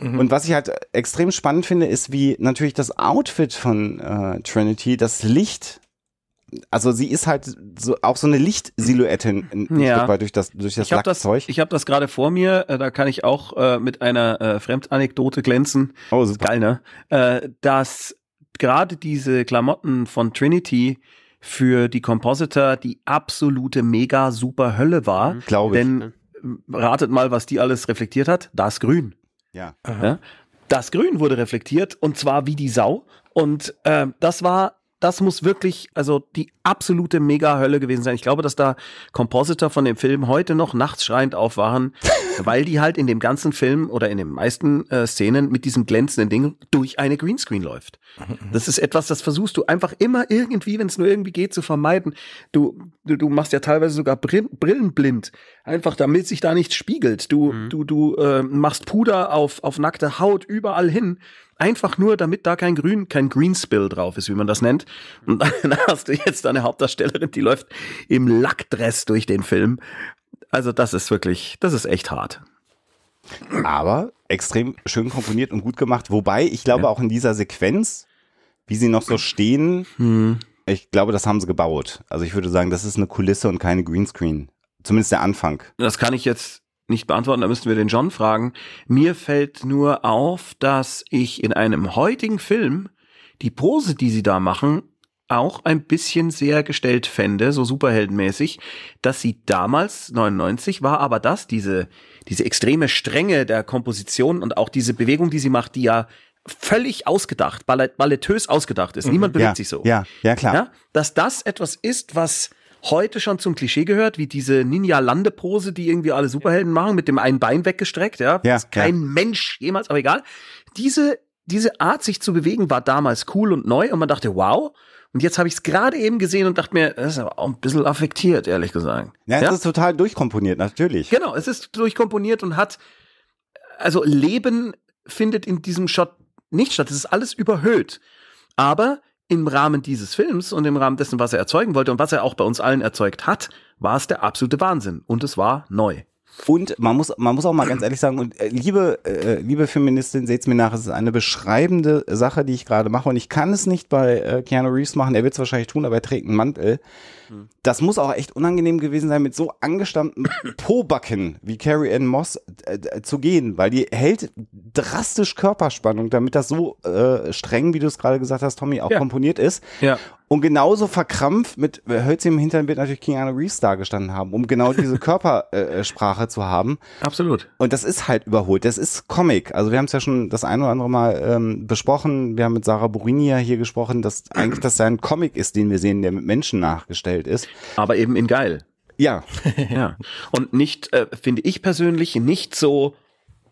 Mhm. Und was ich halt extrem spannend finde, ist, wie natürlich das Outfit von äh, Trinity das Licht also sie ist halt so, auch so eine Lichtsilhouette ein ja. Stück weit durch das, durch das ich hab Das, ich das gerade vor mir, Äh, da kann ich auch äh, mit einer äh, Fremdanekdote glänzen. Oh, super. Geil, ne? Äh, dass gerade diese Klamotten von Trinity für die Compositor die absolute mega super Hölle war. Mhm. Glaube ich. Denn äh, ratet mal, was die alles reflektiert hat. Das Grün. Ja. ja? Das Grün wurde reflektiert und zwar wie die Sau. Und äh, das war das muss wirklich, also die absolute Mega-Hölle gewesen sein. Ich glaube, dass da Compositor von dem Film heute noch nachts schreiend aufwachen, weil die halt in dem ganzen Film oder in den meisten äh, Szenen mit diesem glänzenden Ding durch eine Greenscreen läuft. Das ist etwas, das versuchst du einfach immer irgendwie, wenn es nur irgendwie geht, zu vermeiden. Du, du, du machst ja teilweise sogar Brill brillenblind, einfach damit sich da nichts spiegelt. Du, mhm. du, du äh, machst Puder auf, auf nackte Haut überall hin, Einfach nur, damit da kein Grün, kein Greenspill drauf ist, wie man das nennt. Und dann hast du jetzt eine Hauptdarstellerin, die läuft im Lackdress durch den Film. Also das ist wirklich, das ist echt hart. Aber extrem schön komponiert und gut gemacht. Wobei, ich glaube ja. auch in dieser Sequenz, wie sie noch so stehen, hm. ich glaube, das haben sie gebaut. Also ich würde sagen, das ist eine Kulisse und keine Greenscreen. Zumindest der Anfang. Das kann ich jetzt nicht beantworten, da müssten wir den John fragen. Mir fällt nur auf, dass ich in einem heutigen Film die Pose, die sie da machen, auch ein bisschen sehr gestellt fände, so superheldenmäßig, dass sie damals 99 war, aber das, diese, diese extreme Strenge der Komposition und auch diese Bewegung, die sie macht, die ja völlig ausgedacht, ballettös ausgedacht ist. Mhm. Niemand bewegt ja, sich so. Ja, ja, klar. Ja, dass das etwas ist, was heute schon zum Klischee gehört, wie diese Ninja-Landepose, die irgendwie alle Superhelden machen, mit dem einen Bein weggestreckt, ja. ja kein ja. Mensch jemals, aber egal. Diese, diese Art, sich zu bewegen, war damals cool und neu und man dachte, wow. Und jetzt habe ich es gerade eben gesehen und dachte mir, das ist aber auch ein bisschen affektiert, ehrlich gesagt. Ja, es ist total durchkomponiert, natürlich. Genau, es ist durchkomponiert und hat, also Leben findet in diesem Shot nicht statt. Es ist alles überhöht. Aber im Rahmen dieses Films und im Rahmen dessen, was er erzeugen wollte und was er auch bei uns allen erzeugt hat, war es der absolute Wahnsinn. Und es war neu. Und man muss, man muss auch mal ganz ehrlich sagen, und äh, liebe, äh, liebe Feministin, seht's mir nach, es ist eine beschreibende Sache, die ich gerade mache. Und ich kann es nicht bei äh, Keanu Reeves machen, er wird es wahrscheinlich tun, aber er trägt einen Mantel. Hm. Das muss auch echt unangenehm gewesen sein, mit so angestammten Pobacken wie Carrie Ann Moss äh, zu gehen, weil die hält drastisch Körperspannung, damit das so äh, streng, wie du es gerade gesagt hast, Tommy, auch ja. komponiert ist. Ja. Und genauso verkrampft mit äh, Hölzchen im Hintern wird natürlich Keanu Reeves da gestanden haben, um genau diese Körpersprache zu haben. Absolut. Und das ist halt überholt. Das ist Comic. Also wir haben es ja schon das ein oder andere Mal ähm, besprochen. Wir haben mit Sarah Burini ja hier gesprochen, dass eigentlich das ja ein Comic ist, den wir sehen, der mit Menschen nachgestellt ist. Aber eben in geil. Ja. ja. Und nicht, äh, finde ich persönlich, nicht so,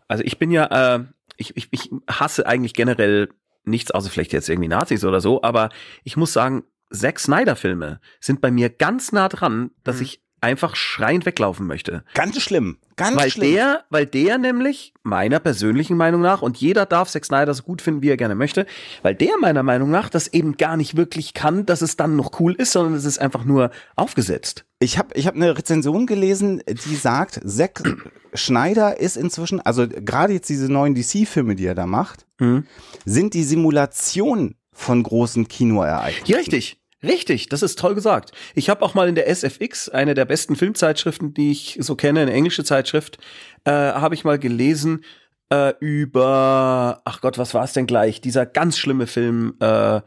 also ich bin ja, äh, ich, ich, ich hasse eigentlich generell nichts, außer vielleicht jetzt irgendwie Nazis oder so, aber ich muss sagen, Zack Snyder-Filme sind bei mir ganz nah dran, dass mhm. ich einfach schreiend weglaufen möchte. Ganz schlimm, ganz weil schlimm. Der, weil der nämlich meiner persönlichen Meinung nach, und jeder darf Zack Snyder so gut finden, wie er gerne möchte, weil der meiner Meinung nach das eben gar nicht wirklich kann, dass es dann noch cool ist, sondern es ist einfach nur aufgesetzt. Ich habe ich hab eine Rezension gelesen, die sagt, Zack Schneider ist inzwischen, also gerade jetzt diese neuen DC-Filme, die er da macht, mhm. sind die Simulation von großen Kinoereignissen. Ja, richtig. Richtig, das ist toll gesagt. Ich habe auch mal in der SFX, eine der besten Filmzeitschriften, die ich so kenne, eine englische Zeitschrift, äh, habe ich mal gelesen äh, über, ach Gott, was war es denn gleich? Dieser ganz schlimme Film äh,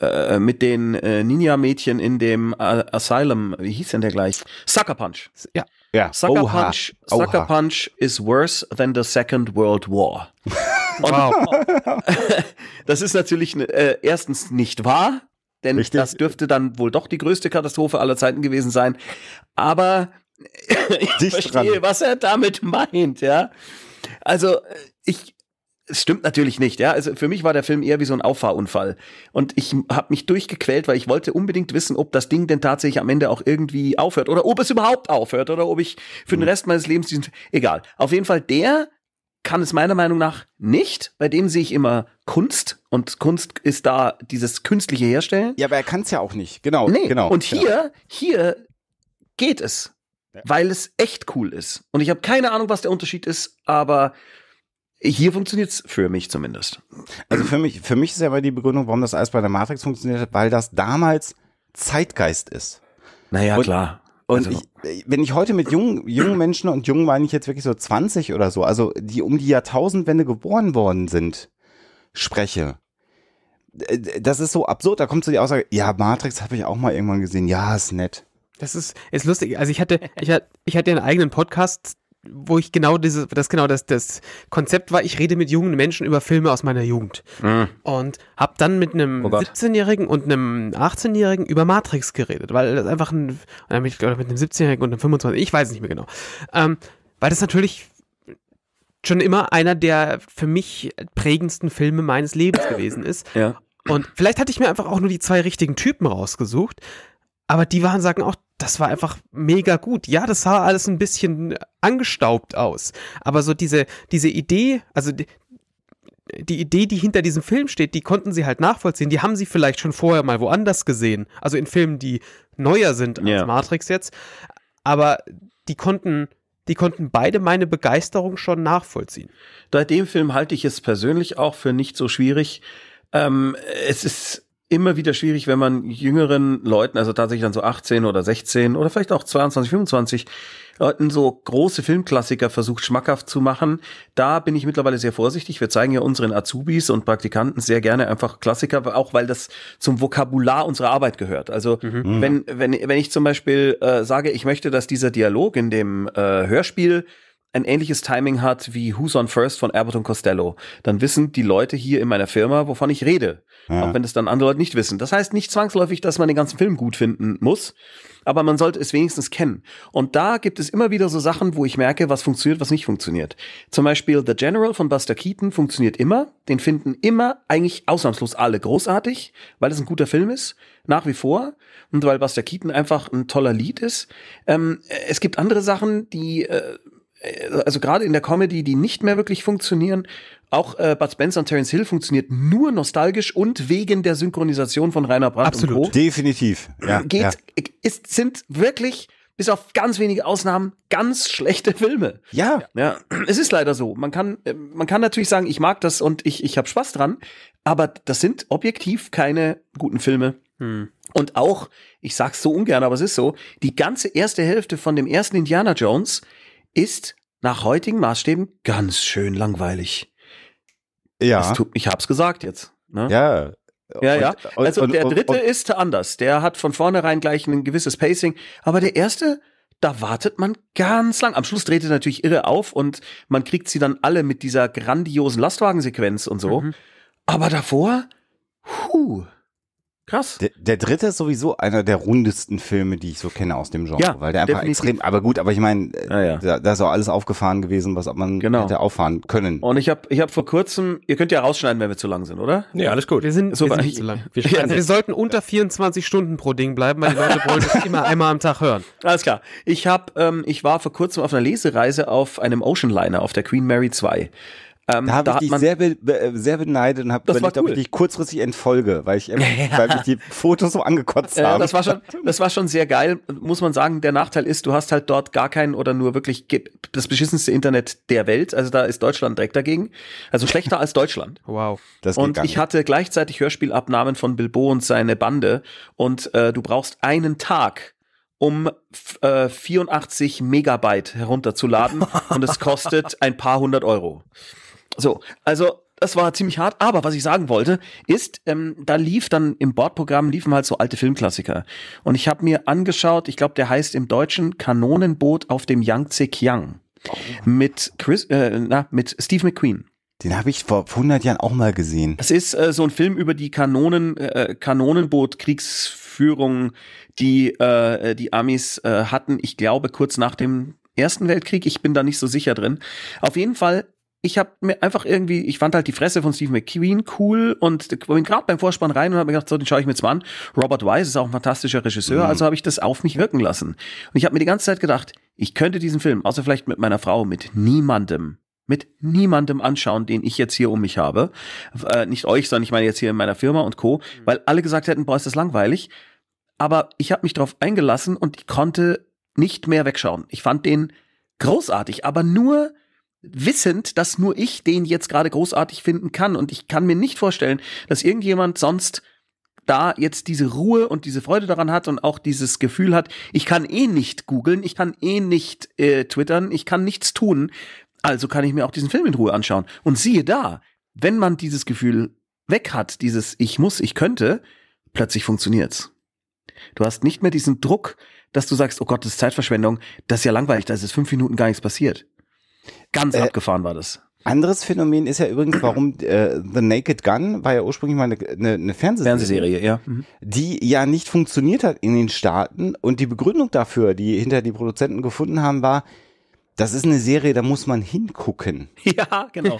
äh, mit den äh, Ninja-Mädchen in dem äh, Asylum. Wie hieß denn der gleich? Sucker Punch. Ja. Ja. Sucker Oha. Punch. Oha. Sucker Punch is worse than the Second World War. wow. das ist natürlich äh, erstens nicht wahr denn Richtig. das dürfte dann wohl doch die größte Katastrophe aller Zeiten gewesen sein. Aber ich Dich verstehe, dran. was er damit meint, ja. Also, äh, ich, es stimmt natürlich nicht, ja. Also für mich war der Film eher wie so ein Auffahrunfall. Und ich habe mich durchgequält, weil ich wollte unbedingt wissen, ob das Ding denn tatsächlich am Ende auch irgendwie aufhört oder ob es überhaupt aufhört oder ob ich für den hm. Rest meines Lebens diesen. Egal. Auf jeden Fall, der kann es meiner Meinung nach nicht. Bei dem sehe ich immer Kunst und Kunst ist da dieses künstliche Herstellen. Ja, aber er kann es ja auch nicht. Genau. Nee. genau und genau. hier, genau. hier geht es, weil es echt cool ist. Und ich habe keine Ahnung, was der Unterschied ist, aber hier funktioniert es für mich zumindest. Also für mich, für mich ist ja immer die Begründung, warum das alles bei der Matrix funktioniert hat, weil das damals Zeitgeist ist. Naja, und, klar. Und also. ich, äh, wenn ich heute mit jungen, jungen Menschen, und jungen meine ich jetzt wirklich so 20 oder so, also die um die Jahrtausendwende geboren worden sind, spreche, äh, das ist so absurd. Da kommt so die Aussage, ja, Matrix habe ich auch mal irgendwann gesehen. Ja, ist nett. Das ist, ist lustig. Also ich hatte, ich hatte, ich hatte einen eigenen Podcast wo ich genau dieses, das genau das, das Konzept war, ich rede mit jungen Menschen über Filme aus meiner Jugend. Mhm. Und habe dann mit einem oh 17-Jährigen und einem 18-Jährigen über Matrix geredet, weil das einfach ein, ich glaube mit einem 17-Jährigen und einem 25 ich weiß es nicht mehr genau. Ähm, weil das natürlich schon immer einer der für mich prägendsten Filme meines Lebens gewesen ist. Ja. Und vielleicht hatte ich mir einfach auch nur die zwei richtigen Typen rausgesucht, aber die waren, sagen auch, das war einfach mega gut. Ja, das sah alles ein bisschen angestaubt aus. Aber so diese, diese Idee, also die, die Idee, die hinter diesem Film steht, die konnten sie halt nachvollziehen. Die haben sie vielleicht schon vorher mal woanders gesehen. Also in Filmen, die neuer sind als yeah. Matrix jetzt. Aber die konnten, die konnten beide meine Begeisterung schon nachvollziehen. Bei dem Film halte ich es persönlich auch für nicht so schwierig. Ähm, es ist immer wieder schwierig, wenn man jüngeren Leuten, also tatsächlich dann so 18 oder 16 oder vielleicht auch 22, 25 Leuten so große Filmklassiker versucht schmackhaft zu machen. Da bin ich mittlerweile sehr vorsichtig. Wir zeigen ja unseren Azubis und Praktikanten sehr gerne einfach Klassiker, auch weil das zum Vokabular unserer Arbeit gehört. Also mhm. wenn, wenn, wenn ich zum Beispiel äh, sage, ich möchte, dass dieser Dialog in dem äh, Hörspiel ein ähnliches Timing hat wie Who's on First von Abbott und Costello, dann wissen die Leute hier in meiner Firma, wovon ich rede. Ja. Auch wenn es dann andere Leute nicht wissen. Das heißt nicht zwangsläufig, dass man den ganzen Film gut finden muss, aber man sollte es wenigstens kennen. Und da gibt es immer wieder so Sachen, wo ich merke, was funktioniert, was nicht funktioniert. Zum Beispiel The General von Buster Keaton funktioniert immer. Den finden immer eigentlich ausnahmslos alle großartig, weil es ein guter Film ist, nach wie vor. Und weil Buster Keaton einfach ein toller Lied ist. Ähm, es gibt andere Sachen, die äh, äh, also gerade in der Comedy, die nicht mehr wirklich funktionieren, auch äh, Bud Spencer und Terence Hill funktioniert nur nostalgisch und wegen der Synchronisation von Rainer Brandt Absolut. und Co. Definitiv. Ja, äh, geht, ja. Äh, ist, sind wirklich bis auf ganz wenige Ausnahmen ganz schlechte Filme. Ja. ja. Es ist leider so. Man kann, man kann natürlich sagen, ich mag das und ich, ich habe Spaß dran, aber das sind objektiv keine guten Filme. Hm. Und auch, ich sag's so ungern, aber es ist so, die ganze erste Hälfte von dem ersten Indiana Jones ist nach heutigen Maßstäben ganz schön langweilig. Ja. Tut, ich hab's gesagt jetzt. Ne? Ja. Ja, und, ja. Also und, der dritte und, ist anders. Der hat von vornherein gleich ein gewisses Pacing. Aber der erste, da wartet man ganz lang. Am Schluss dreht er natürlich irre auf und man kriegt sie dann alle mit dieser grandiosen Lastwagensequenz und so. Mhm. Aber davor, huh, Krass. Der, der, dritte ist sowieso einer der rundesten Filme, die ich so kenne aus dem Genre, ja, weil der einfach definitiv. extrem, aber gut, aber ich meine, äh, ah, ja. da, da, ist auch alles aufgefahren gewesen, was man genau. hätte auffahren können. Und ich habe ich hab vor kurzem, ihr könnt ja rausschneiden, wenn wir zu lang sind, oder? Ja, alles gut. Wir sind, so, wir sind nicht zu lang. Wir, ja, also wir sollten unter 24 Stunden pro Ding bleiben, weil die Leute wollen das immer einmal am Tag hören. Alles klar. Ich habe, ähm, ich war vor kurzem auf einer Lesereise auf einem Oceanliner auf der Queen Mary 2. Ähm, da habe ich dich man, sehr, be sehr beneidet und habe überlegt, cool. ob ich dich kurzfristig entfolge, weil ich, ja, weil ich die Fotos so angekotzt ja, äh, habe. Das war, schon, das war schon sehr geil, muss man sagen. Der Nachteil ist, du hast halt dort gar keinen oder nur wirklich das beschissenste Internet der Welt. Also da ist Deutschland direkt dagegen. Also schlechter als Deutschland. Wow. Das und ich hatte gleichzeitig Hörspielabnahmen von Bilbo und seine Bande. Und äh, du brauchst einen Tag, um äh, 84 Megabyte herunterzuladen. und es kostet ein paar hundert Euro. So, also das war ziemlich hart, aber was ich sagen wollte, ist, ähm, da lief dann im Bordprogramm liefen halt so alte Filmklassiker. Und ich habe mir angeschaut, ich glaube, der heißt im Deutschen Kanonenboot auf dem Yangtze Kiang oh. mit Chris, äh, na, mit Steve McQueen. Den habe ich vor 100 Jahren auch mal gesehen. Das ist äh, so ein Film über die Kanonen, äh, äh, Kanonenboot-Kriegsführung, die äh, die Amis äh, hatten. Ich glaube kurz nach dem Ersten Weltkrieg. Ich bin da nicht so sicher drin. Auf jeden Fall ich habe mir einfach irgendwie, ich fand halt die Fresse von Steve McQueen cool und bin gerade beim Vorspann rein und habe mir gedacht, so, den schaue ich mir jetzt mal an. Robert Wise ist auch ein fantastischer Regisseur, mhm. also habe ich das auf mich wirken lassen. Und ich habe mir die ganze Zeit gedacht, ich könnte diesen Film, außer vielleicht mit meiner Frau, mit niemandem, mit niemandem anschauen, den ich jetzt hier um mich habe. Äh, nicht euch, sondern ich meine jetzt hier in meiner Firma und Co., mhm. weil alle gesagt hätten, boah, ist das langweilig. Aber ich habe mich darauf eingelassen und ich konnte nicht mehr wegschauen. Ich fand den großartig, aber nur wissend, dass nur ich den jetzt gerade großartig finden kann. Und ich kann mir nicht vorstellen, dass irgendjemand sonst da jetzt diese Ruhe und diese Freude daran hat und auch dieses Gefühl hat, ich kann eh nicht googeln, ich kann eh nicht äh, twittern, ich kann nichts tun, also kann ich mir auch diesen Film in Ruhe anschauen. Und siehe da, wenn man dieses Gefühl weg hat, dieses ich muss, ich könnte, plötzlich funktioniert's. Du hast nicht mehr diesen Druck, dass du sagst, oh Gott, das ist Zeitverschwendung, das ist ja langweilig, da ist fünf Minuten gar nichts passiert. Ganz äh, abgefahren war das. Anderes Phänomen ist ja übrigens, warum äh, The Naked Gun war ja ursprünglich mal eine, eine, eine Fernsehserie, Fernsehserie ja. die mhm. ja nicht funktioniert hat in den Staaten. Und die Begründung dafür, die hinter die Produzenten gefunden haben, war, das ist eine Serie, da muss man hingucken. Ja, genau.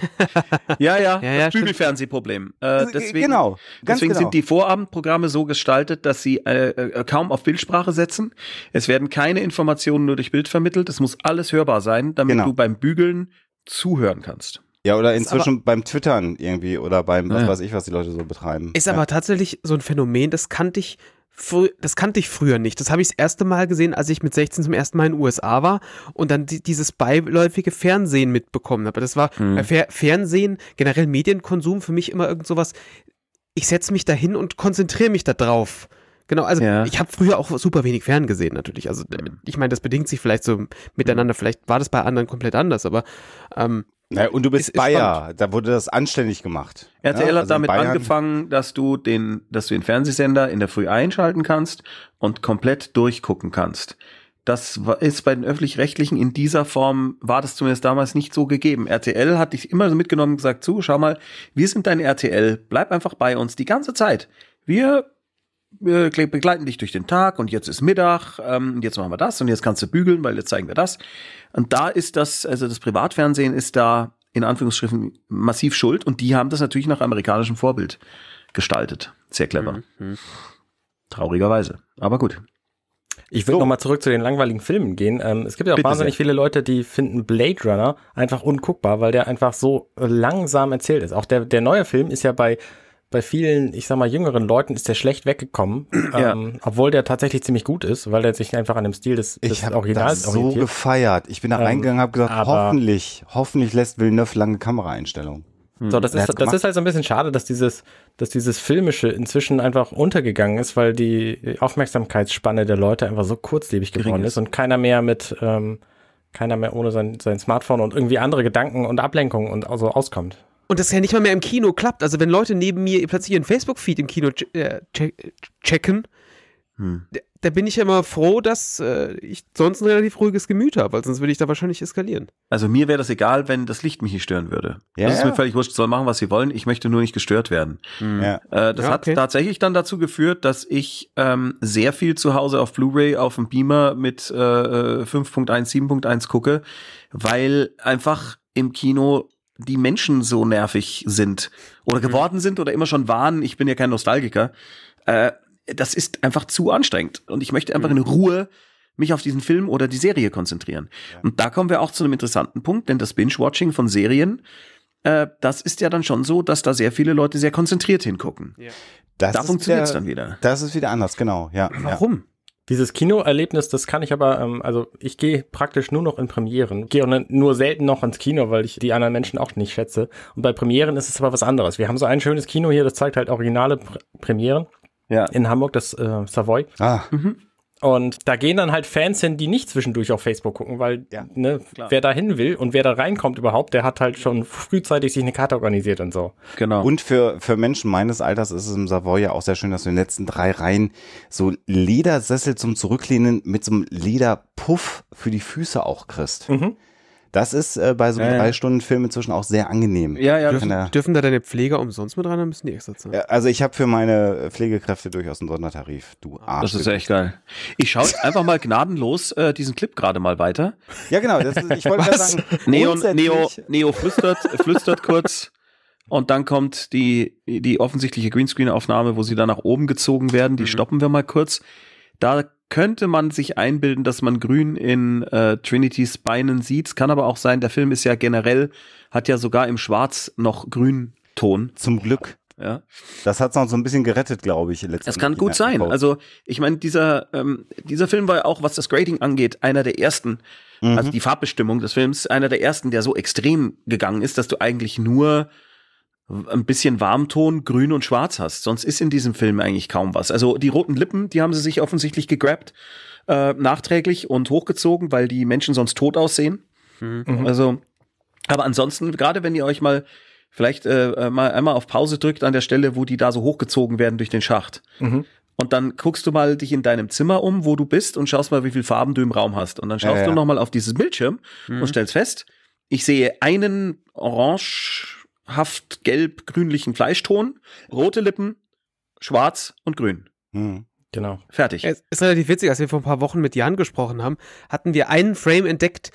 Ja, ja, ja, ja das Bügelfernsehproblem. Äh, also, äh, deswegen genau, deswegen genau. sind die Vorabendprogramme so gestaltet, dass sie äh, äh, kaum auf Bildsprache setzen. Es werden keine Informationen nur durch Bild vermittelt. Es muss alles hörbar sein, damit genau. du beim Bügeln zuhören kannst. Ja, oder inzwischen aber, beim Twittern irgendwie oder beim, was ja. weiß ich, was die Leute so betreiben. Ist aber tatsächlich so ein Phänomen, das kannte ich das kannte ich früher nicht. Das habe ich das erste Mal gesehen, als ich mit 16 zum ersten Mal in den USA war und dann die, dieses beiläufige Fernsehen mitbekommen habe. Das war mhm. Fer Fernsehen, generell Medienkonsum für mich immer irgend sowas. Ich setze mich dahin und konzentriere mich da drauf. Genau, also ja. ich habe früher auch super wenig ferngesehen natürlich. Also äh, hm. ich meine, das bedingt sich vielleicht so miteinander. Vielleicht war das bei anderen komplett anders, aber ähm, naja, und du bist Bayer, spannend. da wurde das anständig gemacht. RTL ja, also hat damit angefangen, dass du den, dass du den Fernsehsender in der Früh einschalten kannst und komplett durchgucken kannst. Das ist bei den öffentlich-rechtlichen in dieser Form, war das zumindest damals nicht so gegeben. RTL hat dich immer so mitgenommen und gesagt, zu, schau mal, wir sind dein RTL, bleib einfach bei uns die ganze Zeit. Wir äh, begleiten dich durch den Tag und jetzt ist Mittag ähm, und jetzt machen wir das und jetzt kannst du bügeln, weil jetzt zeigen wir das. Und da ist das, also das Privatfernsehen ist da in Anführungsstrichen massiv schuld und die haben das natürlich nach amerikanischem Vorbild gestaltet. Sehr clever. Mhm. mhm. Traurigerweise. Aber gut. Ich würde so. nochmal zurück zu den langweiligen Filmen gehen. Ähm, es gibt ja auch Bitte wahnsinnig sehr. viele Leute, die finden Blade Runner einfach unguckbar, weil der einfach so langsam erzählt ist. Auch der, der neue Film ist ja bei bei vielen, ich sag mal, jüngeren Leuten ist der schlecht weggekommen, ja. ähm, obwohl der tatsächlich ziemlich gut ist, weil der sich einfach an dem Stil des, des ich hab Originals das so orientiert. gefeiert. Ich bin da ähm, reingegangen, habe gesagt, hoffentlich, hoffentlich lässt Villeneuve lange Kameraeinstellungen. So, das, ist, das ist halt so ein bisschen schade, dass dieses, dass dieses Filmische inzwischen einfach untergegangen ist, weil die Aufmerksamkeitsspanne der Leute einfach so kurzlebig geworden ist. ist. und keiner mehr mit, ähm, keiner mehr ohne sein, sein Smartphone und irgendwie andere Gedanken und Ablenkungen und so also auskommt und das ja nicht mal mehr im Kino klappt. Also wenn Leute neben mir plötzlich ihren Facebook-Feed im Kino che äh, checken, hm. da, bin ich ja immer froh, dass äh, ich sonst ein relativ ruhiges Gemüt habe, weil sonst würde ich da wahrscheinlich eskalieren. Also mir wäre das egal, wenn das Licht mich nicht stören würde. Ja, das ist ja. mir völlig wurscht, sollen machen, was sie wollen, ich möchte nur nicht gestört werden. Hm. Äh, ja. Äh, das ja, hat okay. tatsächlich dann dazu geführt, dass ich ähm, sehr viel zu Hause auf Blu-ray, auf dem Beamer mit äh, 5.1, äh, 7.1 gucke, weil einfach im Kino die Menschen so nervig sind oder mhm. geworden sind oder immer schon waren, ich bin ja kein Nostalgiker, äh, das ist einfach zu anstrengend. Und ich möchte einfach mhm. in Ruhe mich auf diesen Film oder die Serie konzentrieren. Und da kommen wir auch zu einem interessanten Punkt, denn das Binge-Watching von Serien, äh, das ist ja dann schon so, dass da sehr viele Leute sehr konzentriert hingucken. Ja. Das da funktioniert es dann wieder. Das ist wieder anders, genau, ja. Warum? Ja. Dieses Kinoerlebnis, das kann ich aber, ähm, also ich gehe praktisch nur noch in Premieren, gehe nur selten noch ins Kino, weil ich die anderen Menschen auch nicht schätze. Und bei Premieren ist es aber was anderes. Wir haben so ein schönes Kino hier, das zeigt halt originale Pr Premieren. Ja. In Hamburg, das äh, Savoy. Ah. Mhm. Und da gehen dann halt Fans hin, die nicht zwischendurch auf Facebook gucken, weil ja, ne, wer da hin will und wer da reinkommt überhaupt, der hat halt schon frühzeitig sich eine Karte organisiert und so. Genau. Und für, für Menschen meines Alters ist es im Savoy ja auch sehr schön, dass du in den letzten drei Reihen so Ledersessel zum Zurücklehnen mit so einem Lederpuff für die Füße auch kriegst. Mhm. Das ist äh, bei so ja, drei Stunden Film inzwischen auch sehr angenehm. Ja, ja. Dürfen, der, dürfen da deine Pfleger umsonst mit rein, oder müssen die extra zahlen. Ja, also ich habe für meine Pflegekräfte durchaus einen Sondertarif. Du Arsch. Das ist echt geil. Ich schaue einfach mal gnadenlos äh, diesen Clip gerade mal weiter. Ja, genau. Das Ist, ich wollte gerade sagen. Neo, Neo, Neo flüstert, flüstert kurz. Und dann kommt die, die offensichtliche Greenscreen-Aufnahme, wo sie dann nach oben gezogen werden. Die mhm. stoppen wir mal kurz. Da könnte man sich einbilden, dass man grün in äh, Trinity's Beinen sieht. Es kann aber auch sein, der Film ist ja generell, hat ja sogar im Schwarz noch Grünton. Zum Glück. Ja. Das hat es noch so ein bisschen gerettet, glaube ich. Das kann gut sein. Gebaut. Also ich meine, dieser, ähm, dieser Film war ja auch, was das Grading angeht, einer der ersten, also mhm. also die Farbbestimmung des Films, einer der ersten, der so extrem gegangen ist, dass du eigentlich nur ein bisschen Warmton, Grün und Schwarz hast. Sonst ist in diesem Film eigentlich kaum was. Also die roten Lippen, die haben sie sich offensichtlich gegrabt, äh, nachträglich und hochgezogen, weil die Menschen sonst tot aussehen. Mhm. Also, aber ansonsten, gerade wenn ihr euch mal vielleicht äh, äh mal einmal auf Pause drückt an der Stelle, wo die da so hochgezogen werden durch den Schacht. Mhm. Und dann guckst du mal dich in deinem Zimmer um, wo du bist und schaust mal, wie viel Farben du im Raum hast. Und dann schaust ja, ja. du nochmal auf dieses Bildschirm mhm. und stellst fest, ich sehe einen orange haft gelb grünlichen Fleischton, rote Lippen, schwarz und grün. Mhm. Genau. Fertig. Es ist relativ witzig, als wir vor ein paar Wochen mit Jan gesprochen haben, hatten wir einen Frame entdeckt,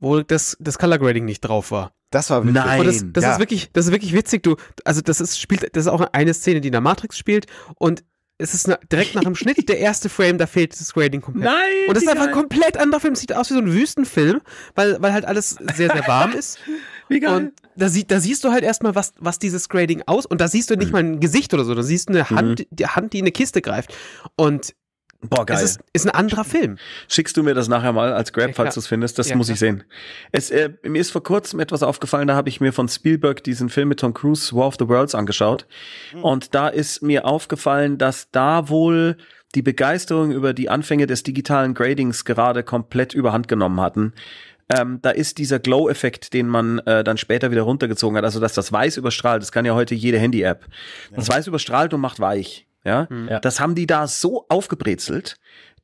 wo das, das Color Grading nicht drauf war. Das war witzig. Nein, das, das ja. ist wirklich, das ist wirklich witzig. Du, also das ist spielt, das ist auch eine Szene, die in der Matrix spielt und es ist na, direkt nach dem Schnitt der erste Frame, da fehlt das Grading komplett. Nein! Und es ist einfach ein komplett anderer Film. Es Sieht aus wie so ein Wüstenfilm, weil, weil halt alles sehr, sehr warm ist. Wie geil. Und da, sie, da siehst du halt erstmal, was, was dieses Grading aus, und da siehst du nicht mhm. mal ein Gesicht oder so, da siehst du eine mhm. Hand, mhm. die Hand, die in eine Kiste greift. Und Boah, geil. Es ist, ist ein anderer Film. Schickst du mir das nachher mal als Grab, ja, falls du es findest? Das ja, muss ich sehen. Es, äh, mir ist vor kurzem etwas aufgefallen, da habe ich mir von Spielberg diesen Film mit Tom Cruise, War of the Worlds, angeschaut. Mhm. Und da ist mir aufgefallen, dass da wohl die Begeisterung über die Anfänge des digitalen Gradings gerade komplett überhand genommen hatten ähm, da ist dieser Glow-Effekt, den man äh, dann später wieder runtergezogen hat, also dass das Weiß überstrahlt, das kann ja heute jede Handy-App. Ja. Das Weiß überstrahlt und macht weich. Ja? Hm. ja, das haben die da so aufgebrezelt,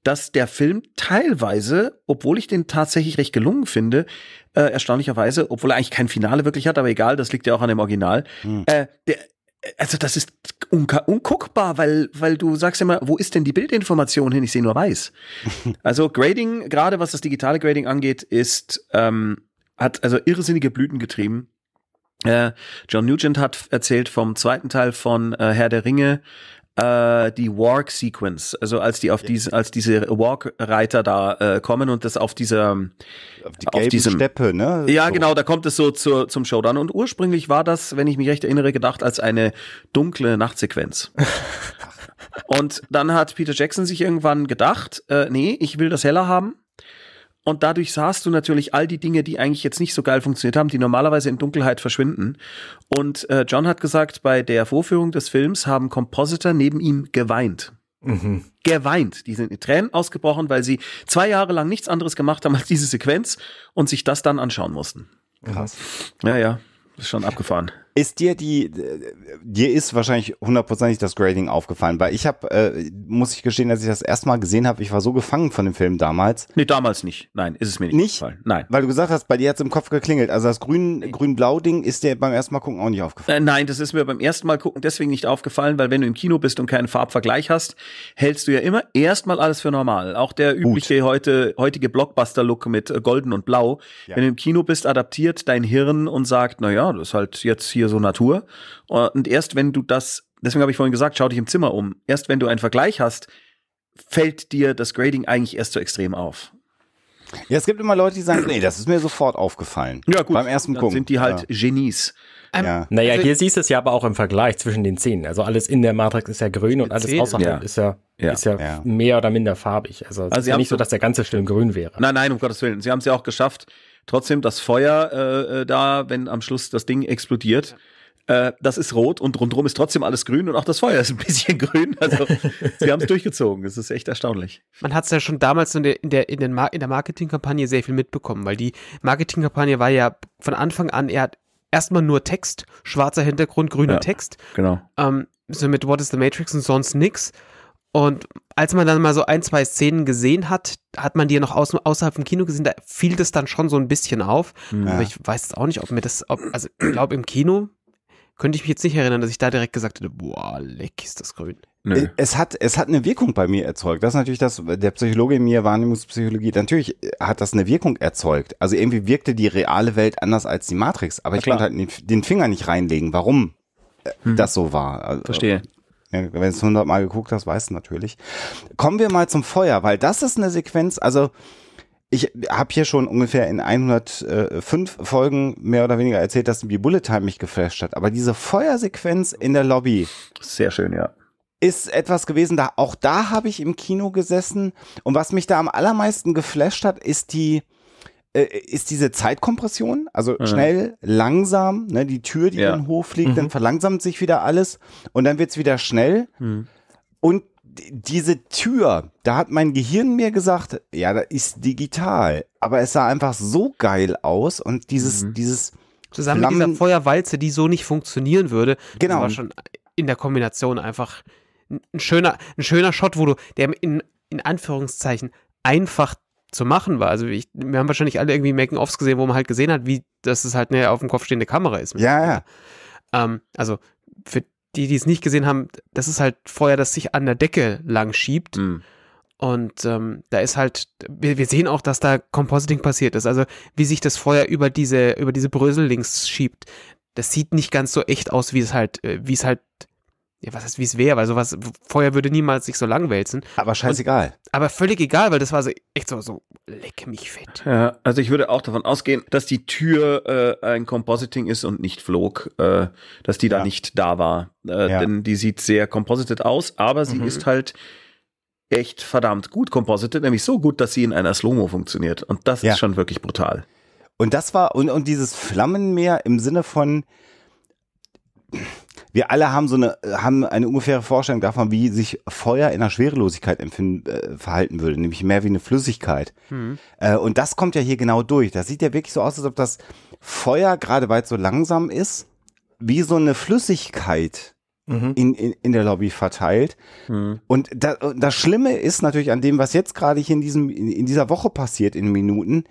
dass der Film teilweise, obwohl ich den tatsächlich recht gelungen finde, äh, erstaunlicherweise, obwohl er eigentlich kein Finale wirklich hat, aber egal, das liegt ja auch an dem Original, hm. äh, der, also das ist unguckbar, weil, weil du sagst immer, wo ist denn die Bildinformation hin? Ich sehe nur weiß. Also Grading, gerade was das digitale Grading angeht, ist, ähm, hat also irrsinnige Blüten getrieben. Äh, John Nugent hat erzählt vom zweiten Teil von äh, Herr der Ringe, äh, die Walk Sequence, also als die auf ja. diese als diese Walk Reiter da äh, kommen und das auf dieser auf, die auf diesem Steppe, ne? Ja, so. genau, da kommt es so zur, zum Showdown und ursprünglich war das, wenn ich mich recht erinnere, gedacht als eine dunkle Nachtsequenz. und dann hat Peter Jackson sich irgendwann gedacht, äh, nee, ich will das heller haben und dadurch sahst du natürlich all die Dinge, die eigentlich jetzt nicht so geil funktioniert haben, die normalerweise in Dunkelheit verschwinden. Und äh, John hat gesagt, bei der Vorführung des Films haben Compositor neben ihm geweint. Mhm. Geweint. Die sind in Tränen ausgebrochen, weil sie zwei Jahre lang nichts anderes gemacht haben als diese Sequenz und sich das dann anschauen mussten. Krass. Ja, ja, ist schon abgefahren. Ist dir die, äh, dir ist wahrscheinlich hundertprozentig das Grading aufgefallen, weil ich habe, äh, muss ich gestehen, dass ich das erstmal gesehen habe, ich war so gefangen von dem Film damals. Nee, damals nicht. Nein, ist es mir nicht, nicht? aufgefallen. Nein. Weil du gesagt hast, bei dir hat es im Kopf geklingelt. Also das grün-blau-Ding ist dir beim ersten Mal gucken auch nicht aufgefallen. Äh, nein, das ist mir beim ersten Mal gucken deswegen nicht aufgefallen, weil wenn du im Kino bist und keinen Farbvergleich hast, hältst du ja immer erstmal alles für normal. Auch der übliche heute, heutige Blockbuster-Look mit golden und blau. Ja. Wenn du im Kino bist, adaptiert dein Hirn und sagt, naja, das ist halt jetzt hier hier so Natur. Und erst wenn du das, deswegen habe ich vorhin gesagt, schau dich im Zimmer um. Erst wenn du einen Vergleich hast, fällt dir das Grading eigentlich erst so extrem auf. Ja, es gibt immer Leute, die sagen, nee, das ist mir sofort aufgefallen. Ja, gut. Beim ersten Punkt. sind die halt ja. Genies. Ähm, ja. Naja, also, hier siehst du es ja aber auch im Vergleich zwischen den Szenen. Also alles in der Matrix ist ja grün und alles außerhalb ja. ist ja, ja. Ist ja, mehr oder minder farbig. Also, also es ist ja nicht so, dass der ganze Film grün wäre. Nein, nein, um Gottes Willen. Sie haben es ja auch geschafft, Trotzdem das Feuer äh, äh, da, wenn am Schluss das Ding explodiert. Ja äh, das ist rot und rundherum ist trotzdem alles grün und auch das Feuer ist ein bisschen grün. Also sie haben es durchgezogen. Es ist echt erstaunlich. Man hat es ja schon damals in der, in der, in den Mar in der Marketingkampagne sehr viel mitbekommen, weil die Marketingkampagne war ja von Anfang an er erstmal nur Text, schwarzer Hintergrund, grüner ja, Text. Genau. Ähm, so mit What is the Matrix und sonst nichts. Und als man dann mal so ein, zwei Szenen gesehen hat, hat man die ja noch aus, außerhalb vom Kino gesehen, da fiel das dann schon so ein bisschen auf. Mhm. Ja. Aber ich weiß jetzt auch nicht, ob mir das, ob, also ich glaube im Kino könnte ich mich jetzt nicht erinnern, dass ich da direkt gesagt hätte, boah, leck ist das grün. Nö. Äh, es hat, es hat eine Wirkung bei mir erzeugt. Das ist natürlich das, der Psychologe in mir, Wahrnehmungspsychologie, natürlich äh, hat das eine Wirkung erzeugt. Also irgendwie wirkte die reale Welt anders als die Matrix. Aber ich konnte halt den, den Finger nicht reinlegen, warum äh, hm. das so war. Also, Verstehe. Wenn du es 100 Mal geguckt hast, weißt du natürlich. Kommen wir mal zum Feuer, weil das ist eine Sequenz, also ich habe hier schon ungefähr in 105 Folgen mehr oder weniger erzählt, dass die Bullet Time mich geflasht hat. Aber diese Feuersequenz in der Lobby. Sehr schön, ja. Ist etwas gewesen, da, auch da habe ich im Kino gesessen. Und was mich da am allermeisten geflasht hat, ist die, äh, ist diese Zeitkompression, also mhm. schnell, langsam, ne, die Tür, die ja. dann hochfliegt, mhm. dann verlangsamt sich wieder alles und dann wird es wieder schnell. Mhm. Und diese Tür, da hat mein Gehirn mir gesagt, ja, da ist digital, aber es sah einfach so geil aus und dieses, mhm. dieses zusammen Flammen mit dieser Feuerwalze, die so nicht funktionieren würde, genau. war schon in der Kombination einfach ein schöner, ein schöner Shot, wo du der in, in Anführungszeichen einfach zu machen war. Also ich, wir haben wahrscheinlich alle irgendwie Making-ofs gesehen, wo man halt gesehen hat, wie das ist halt eine auf dem Kopf stehende Kamera ist. Ja, ja. Ähm, also für die, die es nicht gesehen haben, das ist halt Feuer, das sich an der Decke lang schiebt. Mhm. Und ähm, da ist halt, wir, wir, sehen auch, dass da Compositing passiert ist. Also wie sich das Feuer über diese, über diese Brösel links schiebt. Das sieht nicht ganz so echt aus, wie es halt, äh, wie es halt ja, was heißt, wie es wäre, weil sowas, Feuer würde niemals sich so langwälzen. Aber scheißegal. Und, aber völlig egal, weil das war so, echt so, so, leck mich fett. Ja, also ich würde auch davon ausgehen, dass die Tür äh, ein Compositing ist und nicht flog, äh, dass die ja. da nicht da war. Äh, ja. Denn die sieht sehr composited aus, aber sie mhm. ist halt echt verdammt gut composited, nämlich so gut, dass sie in einer Slow-Mo funktioniert. Und das ja. ist schon wirklich brutal. Und das war, und, und dieses Flammenmeer im Sinne von, wir alle haben so eine, haben eine ungefähre Vorstellung davon, wie sich Feuer in der Schwerelosigkeit empfinden, äh, verhalten würde, nämlich mehr wie eine Flüssigkeit. Hm. Äh, und das kommt ja hier genau durch. Das sieht ja wirklich so aus, als ob das Feuer, gerade weil es so langsam ist, wie so eine Flüssigkeit mhm. in, in, in der Lobby verteilt. Mhm. Und da, das Schlimme ist natürlich an dem, was jetzt gerade hier in, diesem, in, in dieser Woche passiert in Minuten,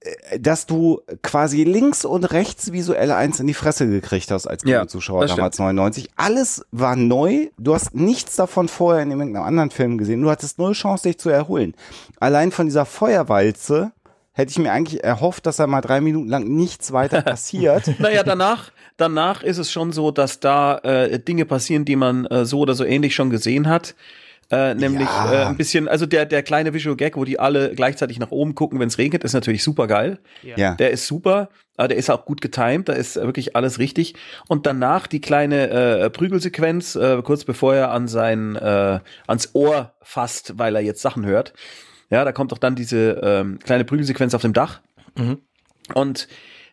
äh, dass du quasi links und rechts visuell eins in die Fresse gekriegt hast als ja, damals stimmt. 99. Alles war neu. Du hast nichts davon vorher in irgendeinem anderen Film gesehen. Du hattest null Chance, dich zu erholen. Allein von dieser Feuerwalze hätte ich mir eigentlich erhofft, dass da mal drei Minuten lang nichts weiter passiert. naja, danach, danach ist es schon so, dass da äh, Dinge passieren, die man äh, so oder so ähnlich schon gesehen hat. Äh, nämlich ja. äh, ein bisschen, also der, der kleine Visual Gag, wo die alle gleichzeitig nach oben gucken, wenn es regnet, ist natürlich super geil. Ja. Der ist super, aber der ist auch gut getimed, da ist wirklich alles richtig. Und danach die kleine äh, Prügelsequenz, äh, kurz bevor er an sein, äh, ans Ohr fasst, weil er jetzt Sachen hört. Ja, da kommt doch dann diese ähm, kleine Prügelsequenz auf dem Dach. Mhm. Und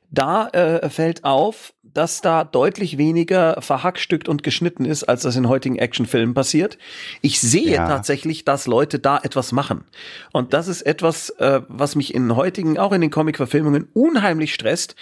da äh, fällt auf, dass da deutlich weniger verhackstückt und geschnitten ist, als das in heutigen Actionfilmen passiert. Ich sehe ja. tatsächlich, dass Leute da etwas machen. Und das ist etwas, äh, was mich in heutigen, auch in den Comic-Verfilmungen unheimlich stresst.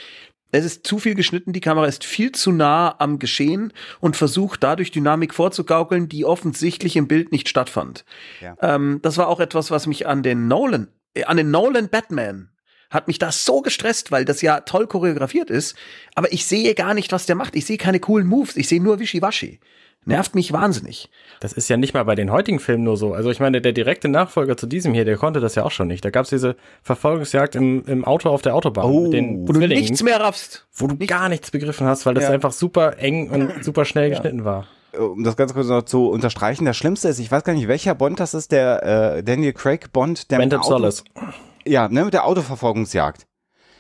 Es ist zu viel geschnitten, die Kamera ist viel zu nah am Geschehen und versucht dadurch Dynamik vorzugaukeln, die offensichtlich im Bild nicht stattfand. Ja. Ähm, das war auch etwas, was mich an den Nolan äh, an den Nolan Batman hat mich da so gestresst, weil das ja toll choreografiert ist, aber ich sehe gar nicht, was der macht. Ich sehe keine coolen Moves, ich sehe nur Wischiwaschi. Nervt mich wahnsinnig. Das ist ja nicht mal bei den heutigen Filmen nur so. Also ich meine, der direkte Nachfolger zu diesem hier, der konnte das ja auch schon nicht. Da gab es diese Verfolgungsjagd im, im Auto auf der Autobahn. Oh, wo du nichts mehr raffst. Wo du gar nichts begriffen hast, weil das ja. einfach super eng und super schnell ja. geschnitten war um das ganz kurz noch zu unterstreichen, das Schlimmste ist, ich weiß gar nicht, welcher Bond das ist, der äh, Daniel Craig Bond, der Phantom Solace. Ja, ne, mit der Autoverfolgungsjagd.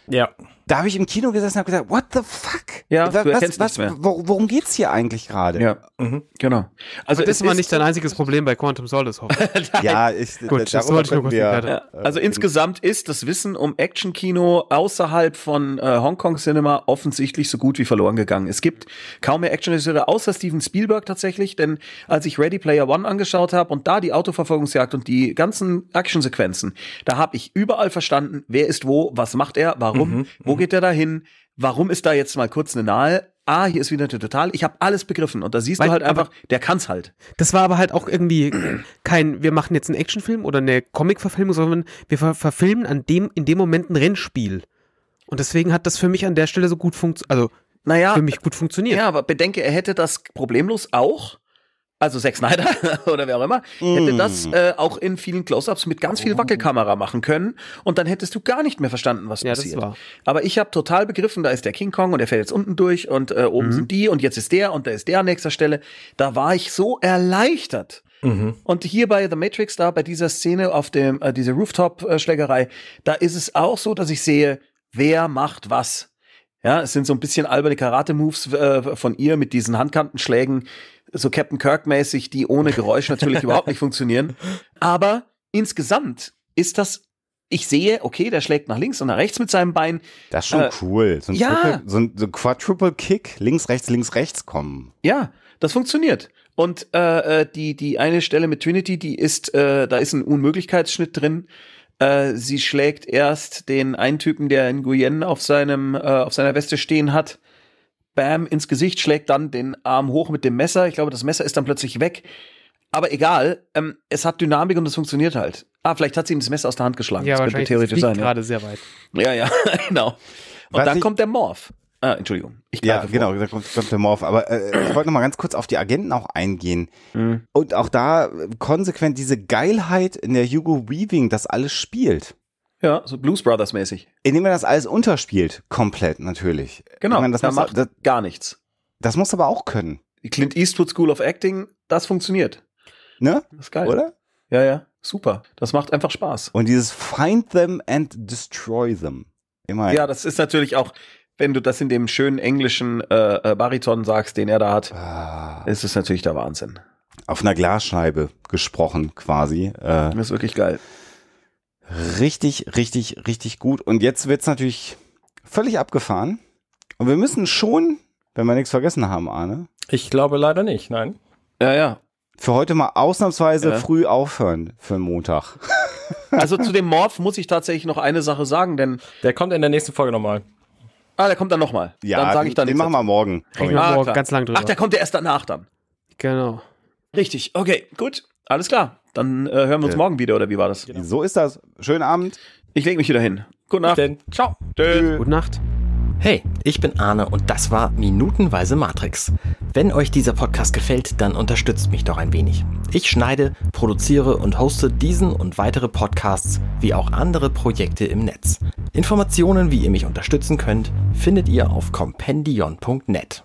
Ja. Da habe ich im Kino gesessen und habe gesagt, what the fuck? Ja, was, du erkennst was, was, worum geht's hier eigentlich gerade? Ja, mhm, genau. Also und das war nicht dein einziges Problem bei Quantum Solace, hoffe ich. ja, ist, Gut, das wollte ich nur kurz wir, äh, Also insgesamt ist das Wissen um Action-Kino außerhalb von äh, Hongkong-Cinema offensichtlich so gut wie verloren gegangen. Es gibt kaum mehr Action-Regisseure, außer Steven Spielberg tatsächlich, denn als ich Ready Player One angeschaut habe und da die Autoverfolgungsjagd und die ganzen Actionsequenzen, da habe ich überall verstanden, wer ist wo, was macht er, warum, mhm. wo wo geht der da hin? Warum ist da jetzt mal kurz eine Nahe? Ah, hier ist wieder eine Total. Ich habe alles begriffen. Und da siehst Weil, du halt einfach, der kann's halt. Das war aber halt auch irgendwie kein, wir machen jetzt einen Actionfilm oder eine Comic-Verfilmung, sondern wir ver verfilmen an dem, in dem Moment ein Rennspiel. Und deswegen hat das für mich an der Stelle so gut funktioniert. Also naja, für mich gut funktioniert. Ja, aber bedenke, er hätte das problemlos auch also Zack Snyder oder wer auch immer, hätte mm. das äh, auch in vielen Close-ups mit ganz viel oh. Wackelkamera machen können und dann hättest du gar nicht mehr verstanden, was ja, passiert. Aber ich habe total begriffen, da ist der King Kong und der fällt jetzt unten durch und äh, oben mhm. sind die und jetzt ist der und da ist der an nächster Stelle. Da war ich so erleichtert. Mhm. Und hier bei The Matrix, da bei dieser Szene auf dem, äh, diese Rooftop-Schlägerei, äh, da ist es auch so, dass ich sehe, wer macht was. Ja, es sind so ein bisschen alberne Karate-Moves äh, von ihr mit diesen Handkantenschlägen, so Captain Kirk-mäßig, die ohne Geräusch natürlich überhaupt nicht funktionieren. Aber insgesamt ist das ich sehe, okay, der schlägt nach links und nach rechts mit seinem Bein. Das ist schon äh, cool. So ein, ja. so ein so Quadruple Kick, links, rechts, links, rechts kommen. Ja, das funktioniert. Und äh, äh, die, die eine Stelle mit Trinity, die ist, äh, da ist ein Unmöglichkeitsschnitt drin. Äh, sie schlägt erst den einen Typen, der in Guyen auf, seinem, äh, auf seiner Weste stehen hat, bam, ins Gesicht, schlägt dann den Arm hoch mit dem Messer. Ich glaube, das Messer ist dann plötzlich weg. Aber egal, ähm, es hat Dynamik und es funktioniert halt. Ah, vielleicht hat sie ihm das Messer aus der Hand geschlagen. Ja, das Könnte theoretisch sein. Ja, gerade sehr weit. Ja, ja, genau. Und Was dann kommt der Morph. Ah, Entschuldigung. Ich ja, vor. genau, da kommt, kommt der Morph. Aber äh, ich wollte noch mal ganz kurz auf die Agenten auch eingehen. Mhm. Und auch da äh, konsequent diese Geilheit in der Hugo Weaving, das alles spielt. Ja, so Blues Brothers mäßig. Indem er das alles unterspielt, komplett natürlich. Genau, meine, das da muss, macht das, gar nichts. Das muss aber auch können. Die Clint Eastwood School of Acting, das funktioniert. Ne? Das ist geil. Oder? Ja, ja, super. Das macht einfach Spaß. Und dieses Find them and destroy them. Immerhin. Ja, das ist natürlich auch, wenn du das in dem schönen englischen äh, äh, Bariton sagst, den er da hat, ah. ist es natürlich der Wahnsinn. Auf einer Glasscheibe gesprochen quasi. Äh, das ist wirklich geil. Richtig, richtig, richtig gut. Und jetzt wird es natürlich völlig abgefahren. Und wir müssen schon, wenn wir nichts vergessen haben, Arne. Ich glaube leider nicht, nein. Ja, ja. Für heute mal ausnahmsweise ja. früh aufhören für Montag. Also zu dem Morph muss ich tatsächlich noch eine Sache sagen, denn. Der kommt in der nächsten Folge nochmal. Ah, der kommt dann nochmal. Ja, dann sage ich dann. Den machen wir morgen. Reden wir morgen ah, ganz lang drüber. Ach, der kommt ja erst danach dann. Genau. Richtig, okay, gut. Alles klar. Dann äh, hören wir uns ja. morgen wieder, oder wie war das? Genau. So ist das. Schönen Abend. Ich lege mich wieder hin. Gute Nacht. Ciao. Tschö. Gute Nacht. Hey, ich bin Arne und das war Minutenweise Matrix. Wenn euch dieser Podcast gefällt, dann unterstützt mich doch ein wenig. Ich schneide, produziere und hoste diesen und weitere Podcasts wie auch andere Projekte im Netz. Informationen, wie ihr mich unterstützen könnt, findet ihr auf compendion.net.